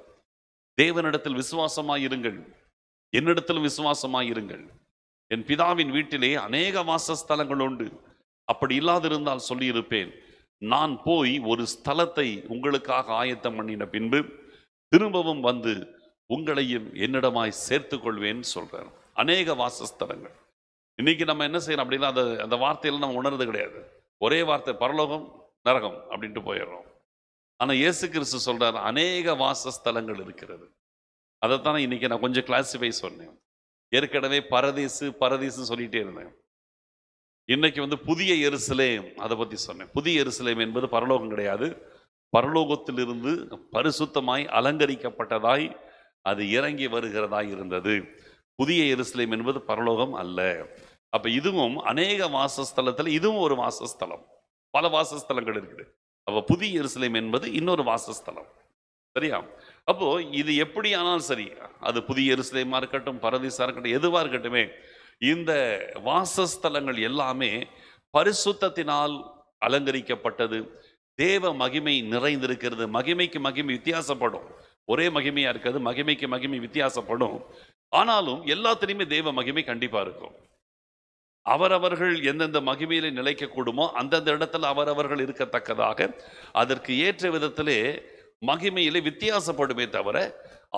தேவனிடத்தில் விசுவாசமாக இருங்கள் என்னிடத்திலும் விசுவாசமாயிருங்கள் என் பிதாவின் வீட்டிலே அநேக வாசஸ்தலங்கள் உண்டு அப்படி இல்லாதிருந்தால் சொல்லியிருப்பேன் நான் போய் ஒரு ஸ்தலத்தை உங்களுக்காக ஆயத்தம் பண்ணின பின்பு திரும்பவும் வந்து உங்களையும் என்னிடமாய் சேர்த்து கொள்வேன் சொல்கிறார் அநேக வாசஸ்தலங்கள் இன்னைக்கு நம்ம என்ன செய்யணும் அப்படின்னா அந்த அந்த வார்த்தையில் நம்ம உணர்றது கிடையாது ஒரே வார்த்தை பரலோகம் நரகம் அப்படின்ட்டு போயிடுறோம் ஆனால் இயேசு கிறிஸ்து சொல்கிறார் அநேக வாசஸ்தலங்கள் இருக்கிறது அதைத்தான் இன்னைக்கு நான் கொஞ்சம் கிளாஸிஃபை சொன்னேன் ஏற்கனவே பரதீசு பரதீசுன்னு சொல்லிகிட்டே இருந்தேன் இன்றைக்கி வந்து புதிய எருசலேம் அதை பற்றி சொன்னேன் புதிய எருசலேம் என்பது பரலோகம் கிடையாது பரலோகத்திலிருந்து பரிசுத்தமாய் அலங்கரிக்கப்பட்டதாய் அது இறங்கி வருகிறதாய் இருந்தது புதிய எருசலேம் என்பது பரலோகம் அல்ல அப்போ இதுவும் அநேக வாசஸ்தலத்தில் இதுவும் ஒரு வாசஸ்தலம் பல வாசஸ்தலங்கள் இருக்குது அப்போ புதிய எருசலேம் என்பது இன்னொரு வாசஸ்தலம் சரியா அப்போது இது எப்படி ஆனாலும் சரி அது புதிய எருசலேமா இருக்கட்டும் பரதீசாக இருக்கட்டும் எதுவாக இருக்கட்டுமே இந்த வாசஸ்தலங்கள் எல்லாமே பரிசுத்தினால் அலங்கரிக்கப்பட்டது தேவ மகிமை நிறைந்திருக்கிறது மகிமைக்கு மகிமை வித்தியாசப்படும் ஒரே மகிமையாக இருக்கிறது மகிமைக்கு மகிமை வித்தியாசப்படும் ஆனாலும் எல்லாத்திலையுமே தேவ மகிமை கண்டிப்பாக இருக்கும் அவரவர்கள் எந்தெந்த மகிமையில நிலைக்கக்கூடுமோ அந்தந்த இடத்துல அவரவர்கள் இருக்கத்தக்கதாக அதற்கு ஏற்ற விதத்திலே மகிமையில் வித்தியாசப்படுமே தவிர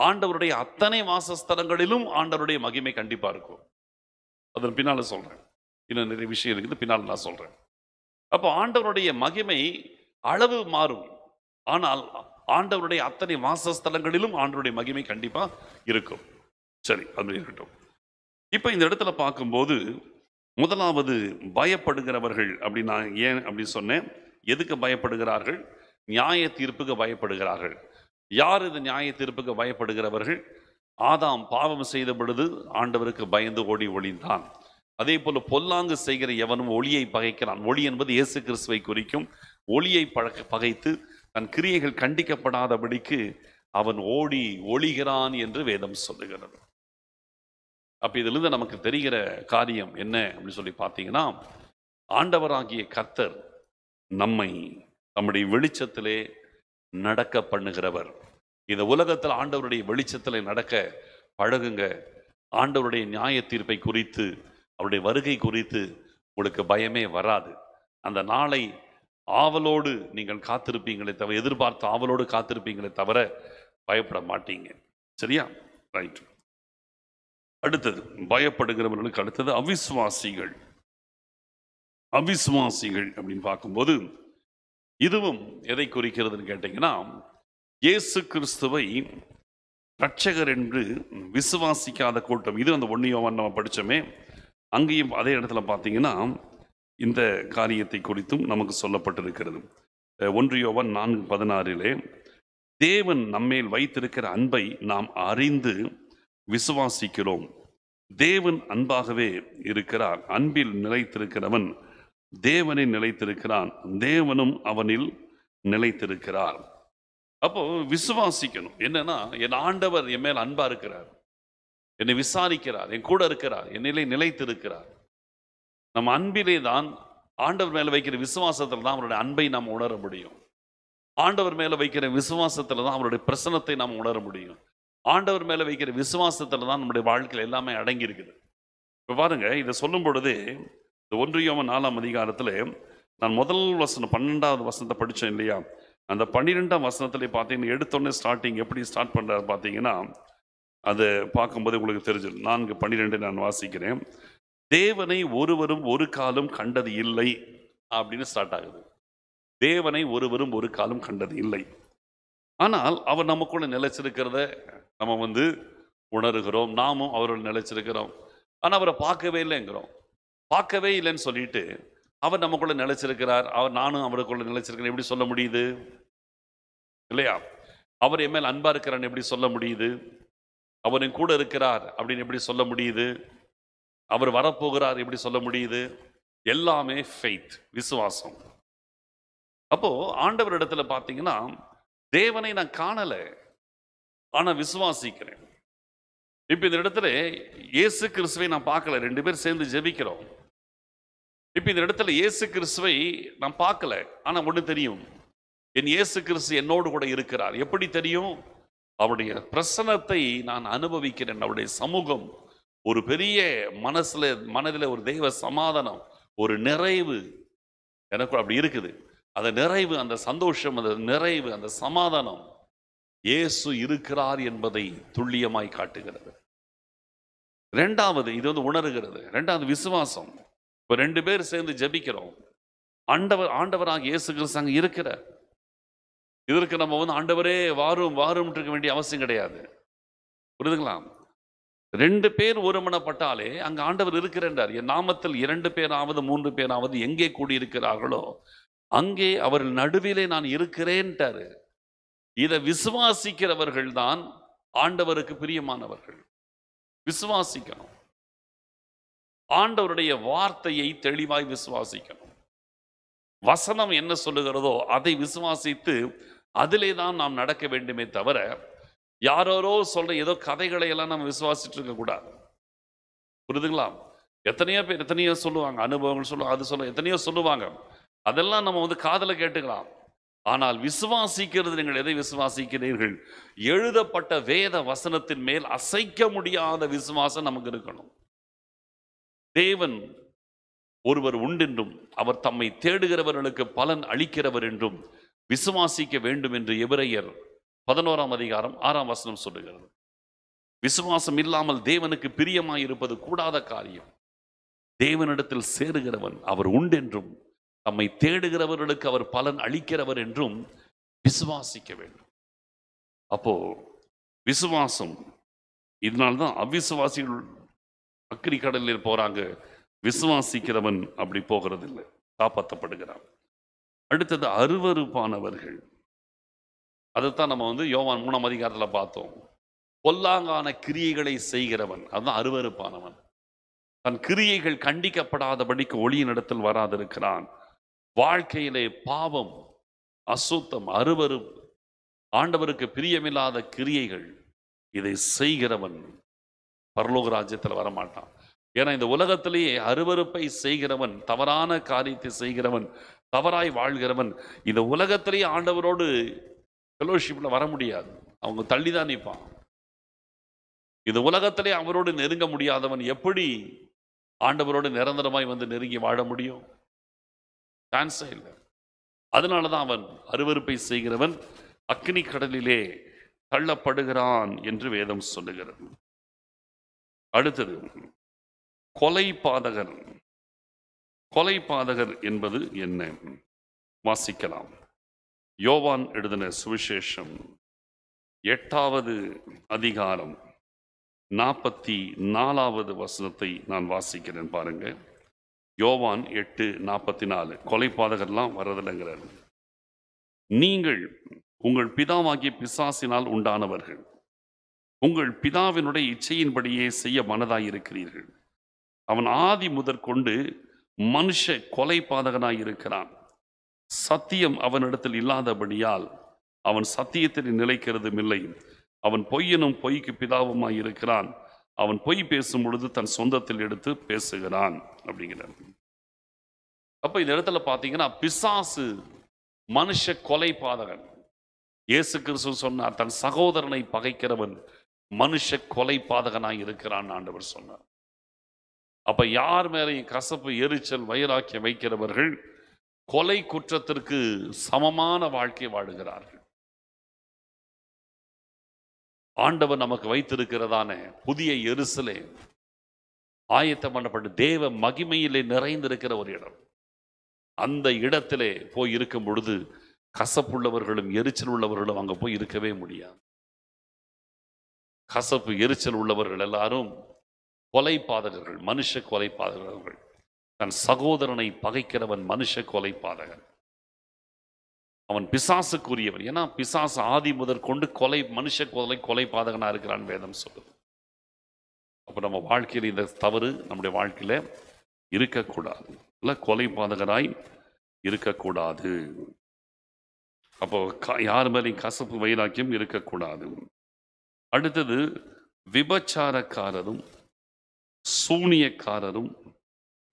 ஆண்டவருடைய அத்தனை வாசஸ்தலங்களிலும் ஆண்டவருடைய மகிமை கண்டிப்பாக இருக்கும் அதன் பின்னால் சொல்கிறேன் இன்னும் நிறைய விஷயம் இருக்குது பின்னால் நான் சொல்கிறேன் அப்போ ஆண்டவருடைய மகிமை அளவு மாறும் ஆனால் ஆண்டவருடைய அத்தனை வாசஸ்தலங்களிலும் ஆண்டவருடைய மகிமை கண்டிப்பாக இருக்கும் சரி அது இருக்கட்டும் இப்போ இந்த இடத்துல பார்க்கும்போது முதலாவது பயப்படுகிறவர்கள் அப்படி நான் ஏன் அப்படி சொன்னேன் எதுக்கு பயப்படுகிறார்கள் நியாய தீர்ப்புக்கு பயப்படுகிறார்கள் யார் இந்த நியாய தீர்ப்புக்கு பயப்படுகிறவர்கள் ஆதாம் பாவம் செய்த பொழுது ஆண்டவருக்கு பயந்து ஓடி ஒளிந்தான் அதே போல பொல்லாங்கு செய்கிற எவனும் ஒளியை பகைக்கிறான் ஒளி என்பது இயேசு கிறிஸ்துவை குறிக்கும் ஒளியை பழக்க பகைத்து தன் கிரியைகள் கண்டிக்கப்படாதபடிக்கு அவன் ஓடி ஒளிகிறான் என்று வேதம் சொல்லுகிறது அப்ப இதிலிருந்து நமக்கு தெரிகிற காரியம் என்ன அப்படின்னு சொல்லி பார்த்தீங்கன்னா ஆண்டவராகிய கர்த்தர் நம்மை நம்முடைய வெளிச்சத்திலே நடக்க பண்ணுகிறவர் இந்த உலகத்தில் ஆண்டவருடைய வெளிச்சத்தில் நடக்க பழகுங்க ஆண்டவருடைய நியாய தீர்ப்பை குறித்து அவருடைய வருகை குறித்து உங்களுக்கு பயமே வராது அந்த நாளை ஆவலோடு நீங்கள் காத்திருப்பீங்களே தவிர எதிர்பார்த்து ஆவலோடு காத்திருப்பீங்களே தவிர பயப்பட மாட்டீங்க சரியா ரைட் அடுத்தது பயப்படுகிறவர்களுக்கு அடுத்தது அவிசுவாசிகள் அவிசுவாசிகள் அப்படின்னு பார்க்கும்போது இதுவும் எதை குறிக்கிறதுன்னு கேட்டிங்கன்னா இயேசு கிறிஸ்துவை ரட்சகர் என்று விசுவாசிக்காத கூட்டம் இது அந்த ஒன்னியோவான் நம்ம படித்தோமே அங்கேயும் அதே இடத்துல பார்த்தீங்கன்னா இந்த காரியத்தை குறித்தும் நமக்கு சொல்லப்பட்டிருக்கிறது ஒன்றியோவன் நான்கு பதினாறிலே தேவன் நம்மேல் வைத்திருக்கிற அன்பை நாம் அறிந்து விசுவாசிக்கிறோம் தேவன் அன்பாகவே இருக்கிறார் அன்பில் நிலைத்திருக்கிறவன் தேவனை நிலைத்திருக்கிறான் தேவனும் அவனில் நிலைத்திருக்கிறார் அப்போ விசுவாசிக்கணும் என்னன்னா என் ஆண்டவர் என் மேல் அன்பா இருக்கிறார் என்னை விசாரிக்கிறார் என் கூட இருக்கிறார் என்னிலே நிலைத்திருக்கிறார் நம்ம அன்பிலே தான் ஆண்டவர் மேலே வைக்கிற விசுவாசத்தில் தான் அவருடைய அன்பை நாம் உணர முடியும் ஆண்டவர் மேலே வைக்கிற விசுவாசத்தில் தான் அவருடைய பிரசனத்தை நாம் உணர முடியும் ஆண்டவர் மேலே வைக்கிற விசுவாசத்தில் தான் நம்முடைய வாழ்க்கையில் எல்லாமே அடங்கி இருக்குது இப்போ பாருங்க இதை சொல்லும் பொழுது இந்த ஒன்றியம் நாலாம் அதிகாரத்தில் நான் முதல் வசனம் பன்னெண்டாவது வசனத்தை படித்தேன் இல்லையா அந்த பன்னிரெண்டாம் வசனத்தில் பார்த்தீங்கன்னா எடுத்தோடனே ஸ்டார்டிங் எப்படி ஸ்டார்ட் பண்ணுறாரு பார்த்தீங்கன்னா அது பார்க்கும்போது உங்களுக்கு தெரிஞ்சிடும் நான்கு பன்னிரெண்டு நான் வாசிக்கிறேன் தேவனை ஒருவரும் ஒரு காலம் கண்டது இல்லை அப்படின்னு ஸ்டார்ட் ஆகுது தேவனை ஒருவரும் ஒரு காலம் கண்டது இல்லை ஆனால் அவர் நமக்குள்ள நிலைச்சிருக்கிறத நம்ம வந்து உணர்கிறோம் நாமும் அவரோட நிலைச்சிருக்கிறோம் ஆனால் அவரை பார்க்கவே இல்லைங்கிறோம் பார்க்கவே இல்லைன்னு சொல்லிட்டு அவர் நமக்குள்ள நிலைச்சிருக்கிறார் அவர் நானும் அவருக்குள்ள நிலைச்சிருக்கிறேன் எப்படி சொல்ல முடியுது இல்லையா அவர் என் மேல் அன்பாக இருக்கிறான்னு எப்படி சொல்ல முடியுது அவர் என் கூட இருக்கிறார் அப்படின்னு எப்படி சொல்ல முடியுது அவர் வரப்போகிறார் எப்படி சொல்ல முடியுது எல்லாமே ஃபெய்த் விசுவாசம் அப்போது ஆண்டவர் இடத்துல பார்த்தீங்கன்னா தேவனை நான் காணலை ஆனால் விசுவாசிக்கிறேன் இப்போ இந்த இடத்துல இயேசு கிறிஸ்துவை நான் பார்க்கல ரெண்டு பேர் சேர்ந்து ஜெபிக்கிறோம் இப்போ இந்த இடத்துல இயேசு கிறிஸ்துவை நான் பார்க்கல ஆனால் ஒன்று தெரியும் என் இயேசு கிறிஸ்து என்னோடு கூட இருக்கிறார் எப்படி தெரியும் அவருடைய பிரசனத்தை நான் அனுபவிக்கிறேன் அவருடைய சமூகம் ஒரு பெரிய மனசில் மனதில் ஒரு தெய்வ சமாதானம் ஒரு நிறைவு எனக்கு அப்படி இருக்குது அந்த நிறைவு அந்த சந்தோஷம் அந்த நிறைவு அந்த சமாதானம் இயேசு இருக்கிறார் என்பதை துல்லியமாய் காட்டுகிறது ரெண்டாவது இது வந்து உணர்கிறது ரெண்டாவது விசுவாசம் இப்போ ரெண்டு பேர் சேர்ந்து ஜபிக்கிறோம் ஆண்டவர் ஆண்டவராக இயேசு அங்கே இருக்கிற இதற்கு நம்ம வந்து ஆண்டவரே வாரும் வாரும் இருக்க வேண்டிய அவசியம் கிடையாது புரிதுங்களா ரெண்டு பேர் ஒருமனப்பட்டாலே அங்கே ஆண்டவர் இருக்கிறார் என் நாமத்தில் இரண்டு பேராவது மூன்று பேராவது எங்கே கூடியிருக்கிறார்களோ அங்கே அவர் நடுவிலே நான் இருக்கிறேன்ட்டாரு இதை விசுவாசிக்கிறவர்கள் தான் ஆண்டவருக்கு பிரியமானவர்கள் விசுவாசிக்கணும் ஆண்டவருடைய வார்த்தையை தெளிவாய் விசுவாசிக்கணும் வசனம் என்ன சொல்லுகிறதோ அதை விசுவாசித்து அதிலே தான் நாம் நடக்க வேண்டுமே தவிர யாரோரோ சொல்ற ஏதோ கதைகளை எல்லாம் நம்ம விசுவாசிட்டு கூடாது புரிதுங்களா எத்தனையோ பேர் எத்தனையோ சொல்லுவாங்க அனுபவங்கள் சொல்லுவாங்க அது சொல்ல எத்தனையோ சொல்லுவாங்க அதெல்லாம் நம்ம வந்து காதல கேட்டுக்கலாம் ஆனால் விசுவாசிக்கிறது நீங்கள் எதை விசுவாசிக்கிறீர்கள் எழுதப்பட்ட வேத வசனத்தின் மேல் அசைக்க முடியாத விசுவாசம் நமக்கு இருக்கணும் தேவன் ஒருவர் உண்டென்றும் அவர் தம்மை தேடுகிறவர்களுக்கு பலன் அளிக்கிறவர் என்றும் விசுவாசிக்க வேண்டும் என்று எபிரையர் பதினோராம் அதிகாரம் ஆறாம் வசனம் சொல்லுகிறது விசுவாசம் இல்லாமல் தேவனுக்கு பிரியமாயிருப்பது கூடாத காரியம் தேவனிடத்தில் சேருகிறவன் அவர் உண்டென்றும் தம்மை தேடுகிறவர்களுக்கு அவர் பலன் அளிக்கிறவர் என்றும் விசுவாசிக்க வேண்டும் அப்போ விசுவாசம் இதனால்தான் அவ்விசுவாசிகள் அக்னி கடலில் போறாங்க விசுவாசிக்கிறவன் அப்படி போகிறது இல்லை காப்பாற்றப்படுகிறான் அடுத்தது அருவறுப்பானவர்கள் அதைத்தான் நம்ம வந்து யோவான் மூணாம் அதிகாரத்தில் பார்த்தோம் பொல்லாங்கான கிரியைகளை செய்கிறவன் அதுதான் அருவறுப்பானவன் தன் கிரியைகள் கண்டிக்கப்படாதபடிக்கு ஒளியின் இடத்தில் வராதிருக்கிறான் வாழ்க்கையிலே பாவம் அசுத்தம் அருவறுப்பு ஆண்டவருக்கு பிரியமில்லாத கிரியைகள் இதை செய்கிறவன் பரலோக ராஜ்யத்தில் வரமாட்டான் ஏன்னா இந்த உலகத்திலேயே அருவறுப்பை செய்கிறவன் தவறான காரியத்தை செய்கிறவன் தவறாய் வாழ்கிறவன் இந்த உலகத்திலேயே ஆண்டவரோடு ஃபெலோஷிப்பில் வர முடியாது அவங்க தள்ளி தான் நிற்பான் இந்த உலகத்திலே அவரோடு நெருங்க முடியாதவன் எப்படி ஆண்டவரோடு நிரந்தரமாய் வந்து நெருங்கி வாழ முடியும் சான்ஸே இல்லை அதனால தான் அவன் அருவறுப்பை செய்கிறவன் அக்னி கடலிலே தள்ளப்படுகிறான் என்று வேதம் சொல்லுகிறது அடுத்தது கொலை பாதகர் கொலை பாதகர் என்பது என்ன வாசிக்கலாம் யோவான் எழுதின சுவிசேஷம் எட்டாவது அதிகாரம் நாற்பத்தி நாலாவது வசனத்தை நான் வாசிக்கிறேன் பாருங்க யோவான் எட்டு நாற்பத்தி நாலு கொலை பாதகர்லாம் வர்றதில்லைங்கிறார் நீங்கள் உங்கள் பிதாவாகிய பிசாசினால் உண்டானவர்கள் உங்கள் பிதாவினுடைய இச்சையின்படியே செய்ய இருக்கிறீர்கள் அவன் ஆதி முதற்கொண்டு மனுஷ கொலை பாதகனாய் இருக்கிறான் சத்தியம் அவனிடத்தில் இல்லாதபடியால் அவன் சத்தியத்தில் நிலைக்கிறதும் இல்லை அவன் பொய்யனும் பொய்க்கு பிதாவுமாய் இருக்கிறான் அவன் பொய் பேசும் பொழுது தன் சொந்தத்தில் எடுத்து பேசுகிறான் அப்படிங்கிறார் அப்போ இந்த இடத்துல பார்த்தீங்கன்னா பிசாசு மனுஷ கொலை பாதகன் இயேசு கிறிஸ்து சொன்னார் தன் சகோதரனை பகைக்கிறவன் மனுஷ கொலை பாதகனாக இருக்கிறான் ஆண்டவர் சொன்னார் அப்ப யார் மேலையும் கசப்பு எரிச்சல் வயலாக்கிய வைக்கிறவர்கள் கொலை குற்றத்திற்கு சமமான வாழ்க்கை வாழுகிறார்கள் ஆண்டவர் நமக்கு வைத்திருக்கிறதான புதிய எரிசலே ஆயத்தம் பண்ணப்பட்ட தேவ மகிமையிலே நிறைந்திருக்கிற ஒரு இடம் அந்த இடத்திலே போய் இருக்கும் பொழுது கசப்புள்ளவர்களும் எரிச்சல் உள்ளவர்களும் அங்கே போய் இருக்கவே முடியாது கசப்பு எரிச்சல் உள்ளவர்கள் எல்லாரும் கொலை பாதகர்கள் மனுஷ கொலை பாதகர்கள் தன் சகோதரனை பகைக்கிறவன் மனுஷ கொலை பாதகன் அவன் பிசாசுக்குரியவன் ஏன்னா பிசாசு ஆதி முதற் கொண்டு கொலை மனுஷ கொலை கொலை பாதகனாக இருக்கிறான் வேதம் சொல்லுது அப்போ நம்ம வாழ்க்கையில் இந்த தவறு நம்முடைய வாழ்க்கையில் இருக்கக்கூடாது இல்லை கொலை பாதகராய் இருக்கக்கூடாது அப்போ யார் மேலே கசப்பு வைராக்கியம் இருக்கக்கூடாது அடுத்தது விபச்சாரக்காரரும் சூனியக்காரரும்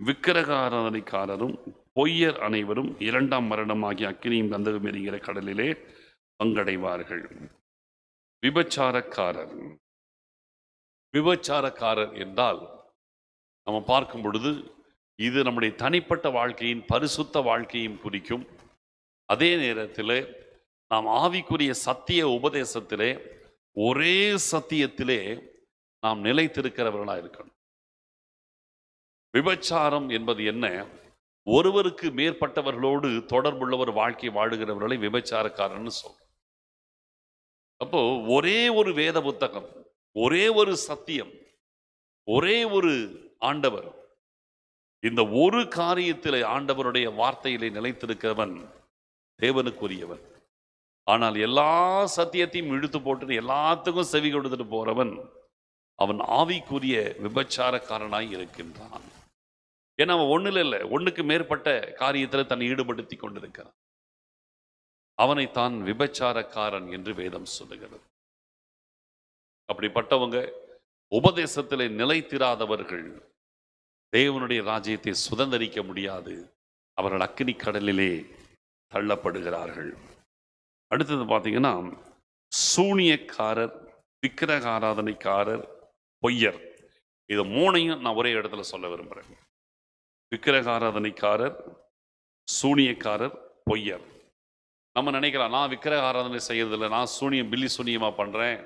விக்கிரகாரணிக்காரரும் பொய்யர் அனைவரும் இரண்டாம் மரணம் ஆகிய அக்கினியும் கந்தகம் எரிகிற கடலிலே பங்கடைவார்கள் விபச்சாரக்காரர் விபச்சாரக்காரர் என்றால் நம்ம பார்க்கும் பொழுது இது நம்முடைய தனிப்பட்ட வாழ்க்கையின் பரிசுத்த வாழ்க்கையும் குறிக்கும் அதே நேரத்தில் நாம் ஆவிக்குரிய சத்திய உபதேசத்திலே ஒரே சத்தியத்திலே நாம் நிலைத்திருக்கிறவர்களாக இருக்கணும் விபச்சாரம் என்பது என்ன ஒருவருக்கு மேற்பட்டவர்களோடு தொடர்புள்ளவர் வாழ்க்கை வாழுகிறவர்களை விபச்சாரக்காரன்னு சொல்றோம் அப்போ ஒரே ஒரு வேத புத்தகம் ஒரே ஒரு சத்தியம் ஒரே ஒரு ஆண்டவர் இந்த ஒரு காரியத்தில் ஆண்டவருடைய வார்த்தையிலே நிலைத்திருக்கிறவன் தேவனுக்குரியவன் ஆனால் எல்லா சத்தியத்தையும் இழுத்து போட்டு எல்லாத்துக்கும் செவி கொடுத்துட்டு போறவன் அவன் ஆவிக்குரிய விபச்சாரக்காரனாய் இருக்கின்றான் ஏன்னா அவன் ஒண்ணுல இல்லை ஒண்ணுக்கு மேற்பட்ட காரியத்தில் தன்னை ஈடுபடுத்தி கொண்டிருக்கிறான் அவனை தான் விபச்சாரக்காரன் என்று வேதம் சொல்லுகிறது அப்படிப்பட்டவங்க உபதேசத்திலே நிலைத்திராதவர்கள் தேவனுடைய ராஜ்யத்தை சுதந்திரிக்க முடியாது அவர்கள் அக்னி கடலிலே தள்ளப்படுகிறார்கள் அடுத்தது பார்த்தீங்கன்னா சூனியக்காரர் விக்கிரகாராதனைக்காரர் பொய்யர் இது மூணையும் நான் ஒரே இடத்துல சொல்ல விரும்புகிறேன் விக்கிரகாராதனைக்காரர் சூனியக்காரர் பொய்யர் நம்ம நினைக்கலாம் நான் விக்கிரக ஆராதனை செய்யறதில்ல நான் சூனியம் பில்லி சூனியமாக பண்ணுறேன்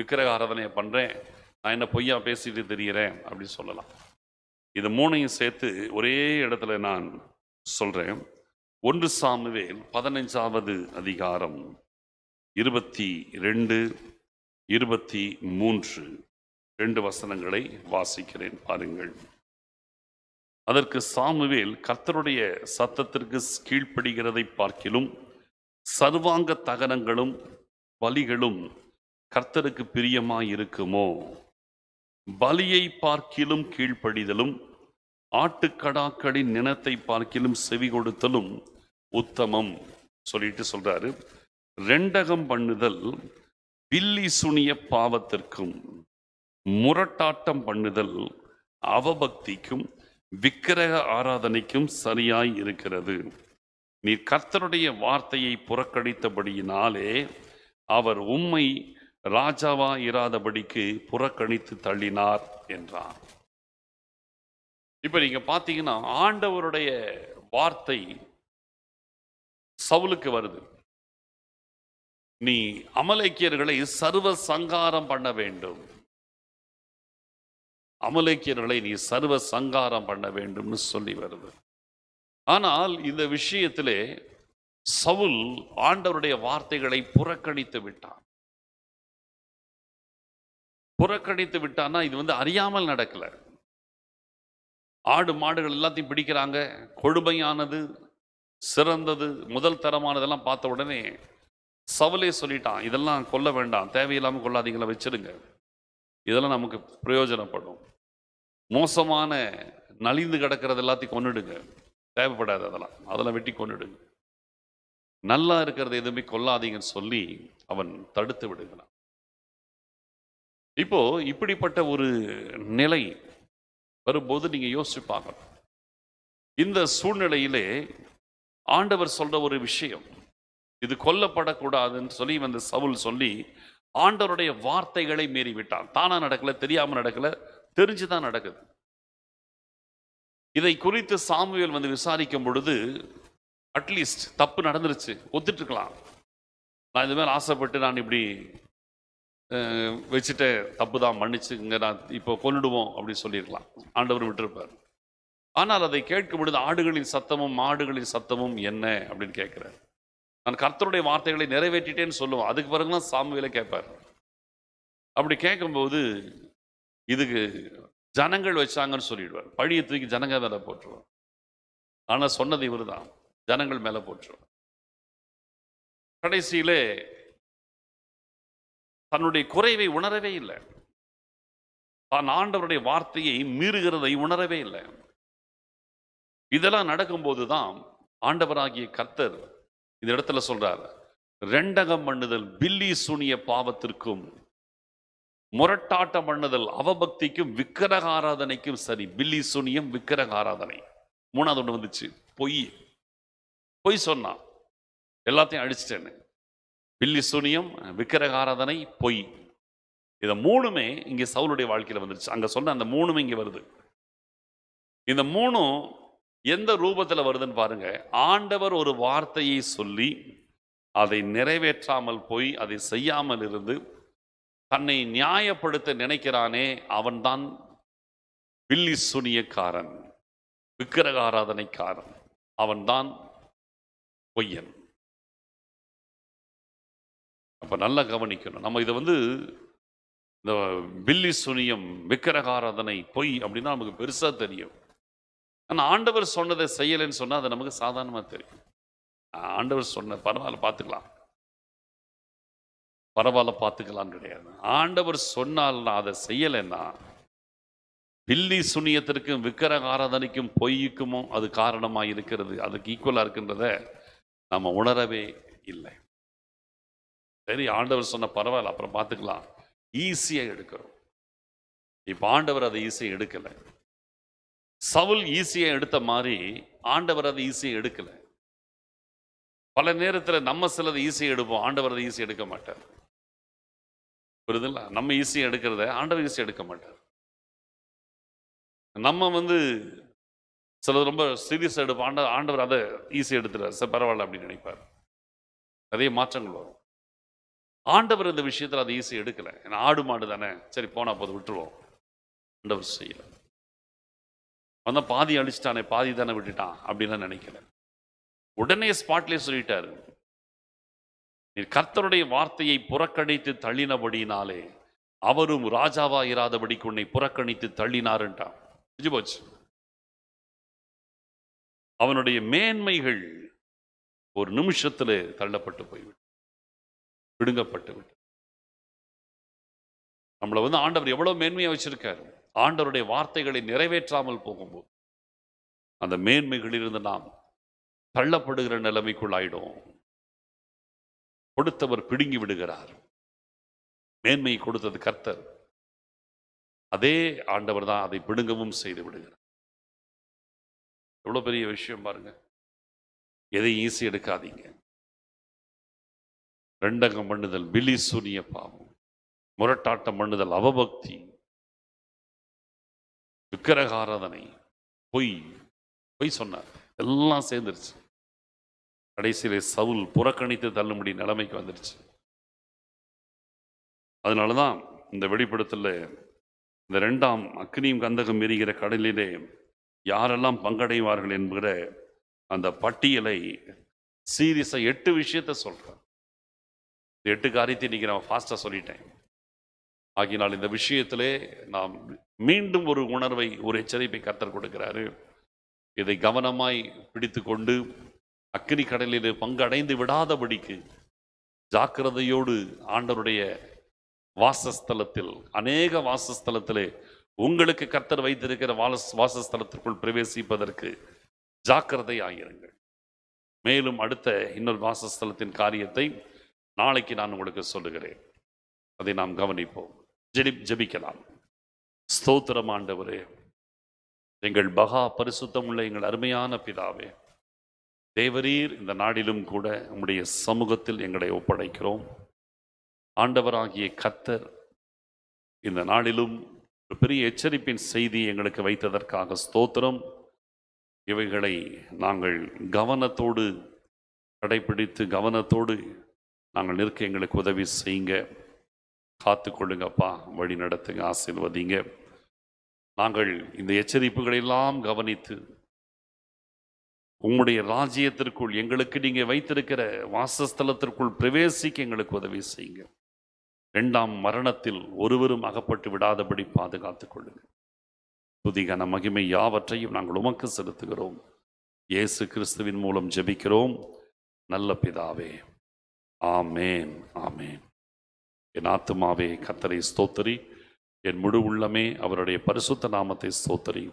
விக்கிரக ஆராதனையை பண்ணுறேன் நான் என்ன பொய்யா பேசிட்டு தெரிகிறேன் அப்படின்னு சொல்லலாம் இது மூணையும் சேர்த்து ஒரே இடத்துல நான் சொல்கிறேன் ஒன்று சாமுவேல் பதினைஞ்சாவது அதிகாரம் இருபத்தி ரெண்டு இருபத்தி மூன்று ரெண்டு வசனங்களை வாசிக்கிறேன் பாருங்கள் அதற்கு சாமுவேல் கர்த்தருடைய சத்தத்திற்கு கீழ்ப்படுகிறதை பார்க்கிலும் சர்வாங்க தகனங்களும் பலிகளும் கர்த்தருக்கு பிரியமாயிருக்குமோ பலியை பார்க்கிலும் கீழ்ப்படிதலும் ஆட்டுக்கடாக்களின் நினத்தை பார்க்கிலும் செவி கொடுத்தலும் உத்தமம் சொல்லிட்டு சொல்றாரு ரெண்டகம் பண்ணுதல் பில்லி சுனிய பாவத்திற்கும் முரட்டாட்டம் பண்ணுதல் அவபக்திக்கும் விக்கிரக ஆராதனைக்கும் சரியாய் இருக்கிறது நீ கர்த்தருடைய வார்த்தையை புறக்கணித்தபடியினாலே அவர் உம்மை ராஜாவா இராதபடிக்கு புறக்கணித்து தள்ளினார் என்றார் இப்போ நீங்க பார்த்தீங்கன்னா ஆண்டவருடைய வார்த்தை சவுலுக்கு வருது நீ அமலேக்கியர்களை சர்வ சங்காரம் பண்ண வேண்டும் அமலேக்கியர்களை நீ சர்வ சங்காரம் பண்ண வேண்டும்னு சொல்லி வருது ஆனால் இந்த விஷயத்திலே சவுல் ஆண்டவருடைய வார்த்தைகளை புறக்கணித்து விட்டான் புறக்கணித்து விட்டான்னா இது வந்து அறியாமல் நடக்கல ஆடு மாடுகள் எல்லாத்தையும் பிடிக்கிறாங்க கொடுமையானது சிறந்தது முதல் தரமானதெல்லாம் பார்த்த உடனே சவலே சொல்லிட்டான் இதெல்லாம் கொல்ல வேண்டாம் தேவையில்லாமல் கொள்ளாதீங்களா வச்சிருங்க இதெல்லாம் நமக்கு பிரயோஜனப்படும் மோசமான நலிந்து கிடக்கிறது எல்லாத்தையும் கொண்டுடுங்க தேவைப்படாது அதெல்லாம் அதெல்லாம் வெட்டி கொண்டுடுங்க நல்லா இருக்கிறத எதுவுமே கொல்லாதீங்கன்னு சொல்லி அவன் தடுத்து விடுகிறான் இப்போ இப்படிப்பட்ட ஒரு நிலை வரும்போது நீங்கள் யோசிச்சு பார்க்கணும் இந்த சூழ்நிலையிலே ஆண்டவர் சொல்கிற ஒரு விஷயம் இது கொல்லப்படக்கூடாதுன்னு சொல்லி வந்த சவுல் சொல்லி ஆண்டவருடைய வார்த்தைகளை மீறி விட்டான் தானாக நடக்கலை தெரியாமல் நடக்கல தெரிஞ்சு தான் நடக்குது இதை குறித்து சாமுவேல் வந்து விசாரிக்கும் பொழுது அட்லீஸ்ட் தப்பு நடந்துருச்சு இருக்கலாம் நான் மாதிரி ஆசைப்பட்டு நான் இப்படி வச்சுட்டு தப்பு தான் மன்னிச்சுங்க நான் இப்போ கொண்டுடுவோம் அப்படின்னு சொல்லியிருக்கலாம் ஆண்டவர் விட்டுருப்பார் ஆனால் அதை கேட்கும் பொழுது ஆடுகளின் சத்தமும் மாடுகளின் சத்தமும் என்ன அப்படின்னு கேட்குறார் நான் கர்த்தருடைய வார்த்தைகளை நிறைவேற்றிட்டேன்னு சொல்லுவோம் அதுக்கு பிறகுலாம் சாமுவேல கேட்பார் அப்படி கேட்கும்போது இதுக்கு ஜனங்கள் வச்சாங்கன்னு சொல்லிடுவார் பழியை தூக்கி ஜனங்க மேலே போட்டுருவோம் ஆனால் சொன்னது இவர் தான் ஜனங்கள் மேலே போட்டுருவோம் கடைசியிலே தன்னுடைய குறைவை உணரவே இல்லை தான் ஆண்டவருடைய வார்த்தையை மீறுகிறதை உணரவே இல்லை இதெல்லாம் நடக்கும்போது தான் ஆண்டவராகிய கர்த்தர் இந்த இடத்துல சொல்றார் ரெண்டகம் மண்ணுதல் பில்லி சுனிய பாவத்திற்கும் முரட்டாட்ட மண்ணுதல் அவபக்திக்கும் விக்கிரக ஆராதனைக்கும் சரி பில்லி சுனியம் விக்கிரக ஆராதனை மூணாவது ஒன்று வந்துச்சு பொய் பொய் சொன்னான் எல்லாத்தையும் அழிச்சிட்டேன்னு பில்லி சுனியம் விக்கிரக ஆராதனை பொய் இதை மூணுமே இங்கே சவுளுடைய வாழ்க்கையில் வந்துருச்சு அங்கே சொன்ன அந்த மூணுமே இங்கே வருது இந்த மூணும் எந்த ரூபத்தில் வருதுன்னு பாருங்க ஆண்டவர் ஒரு வார்த்தையை சொல்லி அதை நிறைவேற்றாமல் போய் அதை செய்யாமல் இருந்து தன்னை நியாயப்படுத்த நினைக்கிறானே அவன்தான் வில்லி சுனியக்காரன் விக்கிரக ஆராதனைக்காரன் அவன்தான் பொய்யன் அப்போ நல்லா கவனிக்கணும் நம்ம இதை வந்து இந்த பில்லி சுனியம் விக்கிரகாராதனை பொய் அப்படின்னா நமக்கு பெருசாக தெரியும் ஆனால் ஆண்டவர் சொன்னதை செய்யலைன்னு சொன்னால் அது நமக்கு சாதாரணமாக தெரியும் ஆண்டவர் சொன்ன பரவாயில்ல பார்த்துக்கலாம் பரவாயில்ல பார்த்துக்கலாம் கிடையாது ஆண்டவர் சொன்னால் நான் அதை செய்யலைன்னா பில்லி சுனியத்திற்கும் விக்கிரக ஆராதனைக்கும் பொய்யுக்குமோ அது காரணமாக இருக்கிறது அதுக்கு ஈக்குவலாக இருக்கின்றத நம்ம உணரவே இல்லை சரி ஆண்டவர் சொன்ன பரவாயில்ல அப்புறம் பார்த்துக்கலாம் ஈஸியாக எடுக்கிறோம் இப்போ ஆண்டவர் அதை ஈஸியாக எடுக்கலை சவுல் ஈஸியாக எடுத்த மாதிரி ஆண்டவர் அதை ஈஸியாக எடுக்கலை பல நேரத்தில் நம்ம சிலதை ஈஸியாக எடுப்போம் ஆண்டவர் அதை ஈஸியாக எடுக்க மாட்டார் புரியுதுங்களா நம்ம ஈஸியாக எடுக்கிறத ஆண்டவர் ஈஸியாக எடுக்க மாட்டார் நம்ம வந்து சிலது ரொம்ப சீரியஸாக எடுப்போம் ஆண்ட ஆண்டவர் அதை ஈஸியாக எடுத்துட்டார் சார் பரவாயில்ல அப்படின்னு நினைப்பார் நிறைய மாற்றங்கள் வரும் ஆண்டவர் இந்த விஷயத்தில் அதை ஈஸியாக எடுக்கலை ஏன்னா ஆடு மாடு தானே சரி போனால் போது விட்டுருவோம் ஆண்டவர் செய்யலை வந்து பாதி அழிச்சிட்டானே பாதி தானே விட்டுட்டான் அப்படின்லாம் நினைக்கல உடனே ஸ்பாட்லேயே சொல்லிட்டாரு நீ கர்த்தருடைய வார்த்தையை புறக்கணித்து தள்ளினபடினாலே அவரும் ராஜாவா இராதபடிக்கு உன்னை புறக்கணித்து தள்ளினாருன்ட்டான் போச்சு அவனுடைய மேன்மைகள் ஒரு நிமிஷத்துல தள்ளப்பட்டு போய்விடும் விடுங்கப்பட்டு விட்டு நம்மளை வந்து ஆண்டவர் எவ்வளோ மேன்மையாக வச்சிருக்காரு ஆண்டவருடைய வார்த்தைகளை நிறைவேற்றாமல் போகும்போது அந்த மேன்மைகளிலிருந்து நாம் தள்ளப்படுகிற நிலைமைக்குள்ளாயிடும் கொடுத்தவர் பிடுங்கி விடுகிறார் மேன்மையை கொடுத்தது கர்த்தர் அதே ஆண்டவர் தான் அதை பிடுங்கவும் செய்து விடுகிறார் எவ்வளோ பெரிய விஷயம் பாருங்க எதையும் ஈஸி எடுக்காதீங்க ரெண்டங்கம் மண்ணுதல் பிலி சூனிய பாவம் முரட்டாட்டம் மண்ணுதல் அவபக்தி விக்கிரக ஆராதனை பொய் பொய் சொன்னார் எல்லாம் சேர்ந்துருச்சு கடைசியில் சவுல் புறக்கணித்து தள்ளும்படி நிலைமைக்கு வந்துருச்சு அதனால தான் இந்த வெளிப்படத்தில் இந்த ரெண்டாம் அக்னியும் கந்தகம் எரிகிற கடலிலே யாரெல்லாம் பங்கடைவார்கள் என்கிற அந்த பட்டியலை சீரியஸாக எட்டு விஷயத்த சொல்கிறேன் எட்டு காரியத்தை இன்னைக்கு நான் ஃபாஸ்ட்டாக சொல்லிட்டேன் ஆகினால் இந்த விஷயத்திலே நாம் மீண்டும் ஒரு உணர்வை ஒரு எச்சரிப்பை கத்தர் கொடுக்கிறாரு இதை கவனமாய் பிடித்து கொண்டு அக்கினி கடலிலே பங்கு அடைந்து விடாதபடிக்கு ஜாக்கிரதையோடு ஆண்டருடைய வாசஸ்தலத்தில் அநேக வாசஸ்தலத்திலே உங்களுக்கு கர்த்தர் வைத்திருக்கிற வாச வாசஸ்தலத்திற்குள் பிரவேசிப்பதற்கு ஜாக்கிரதை ஆகிருங்கள் மேலும் அடுத்த இன்னொரு வாசஸ்தலத்தின் காரியத்தை நாளைக்கு நான் உங்களுக்கு சொல்லுகிறேன் அதை நாம் கவனிப்போம் ஜெலி ஜபிக்கலாம் ஸ்தோத்திரம் ஆண்டவரே எங்கள் பகா பரிசுத்தம் உள்ள எங்கள் அருமையான பிதாவே தேவரீர் இந்த நாடிலும் கூட உங்களுடைய சமூகத்தில் எங்களை ஒப்படைக்கிறோம் ஆண்டவராகிய கத்தர் இந்த நாளிலும் ஒரு பெரிய எச்சரிப்பின் செய்தி எங்களுக்கு வைத்ததற்காக ஸ்தோத்திரம் இவைகளை நாங்கள் கவனத்தோடு கடைபிடித்து கவனத்தோடு நாங்கள் நிற்க எங்களுக்கு உதவி செய்யுங்க காத்து கொள்ளுங்கப்பா வழி நடத்துங்க ஆசீர்வதிங்க நாங்கள் இந்த எச்சரிப்புகளெல்லாம் கவனித்து உங்களுடைய ராஜ்யத்திற்குள் எங்களுக்கு நீங்கள் வைத்திருக்கிற வாசஸ்தலத்திற்குள் பிரவேசிக்க எங்களுக்கு உதவி செய்யுங்க ரெண்டாம் மரணத்தில் ஒருவரும் அகப்பட்டு விடாதபடி பாதுகாத்துக் கொள்ளுங்க புதிகன மகிமை யாவற்றையும் நாங்கள் உமக்கு செலுத்துகிறோம் இயேசு கிறிஸ்துவின் மூலம் ஜெபிக்கிறோம் நல்ல பிதாவே ஆமேன் ஆமேன் என் ஆத்துமாவே கத்தரை ஸ்தோத்தரி என் முழு உள்ளமே அவருடைய பரிசுத்த நாமத்தை ஸ்தோத்தரி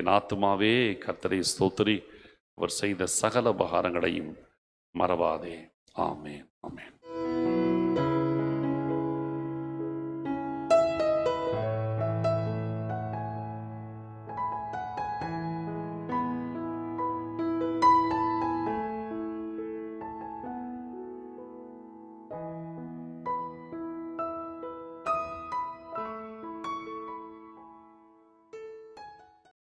என் ஆத்துமாவே கத்தரை ஸ்தோத்தரி அவர் செய்த சகல உபகாரங்களையும் மறவாதே ஆமே ஆமே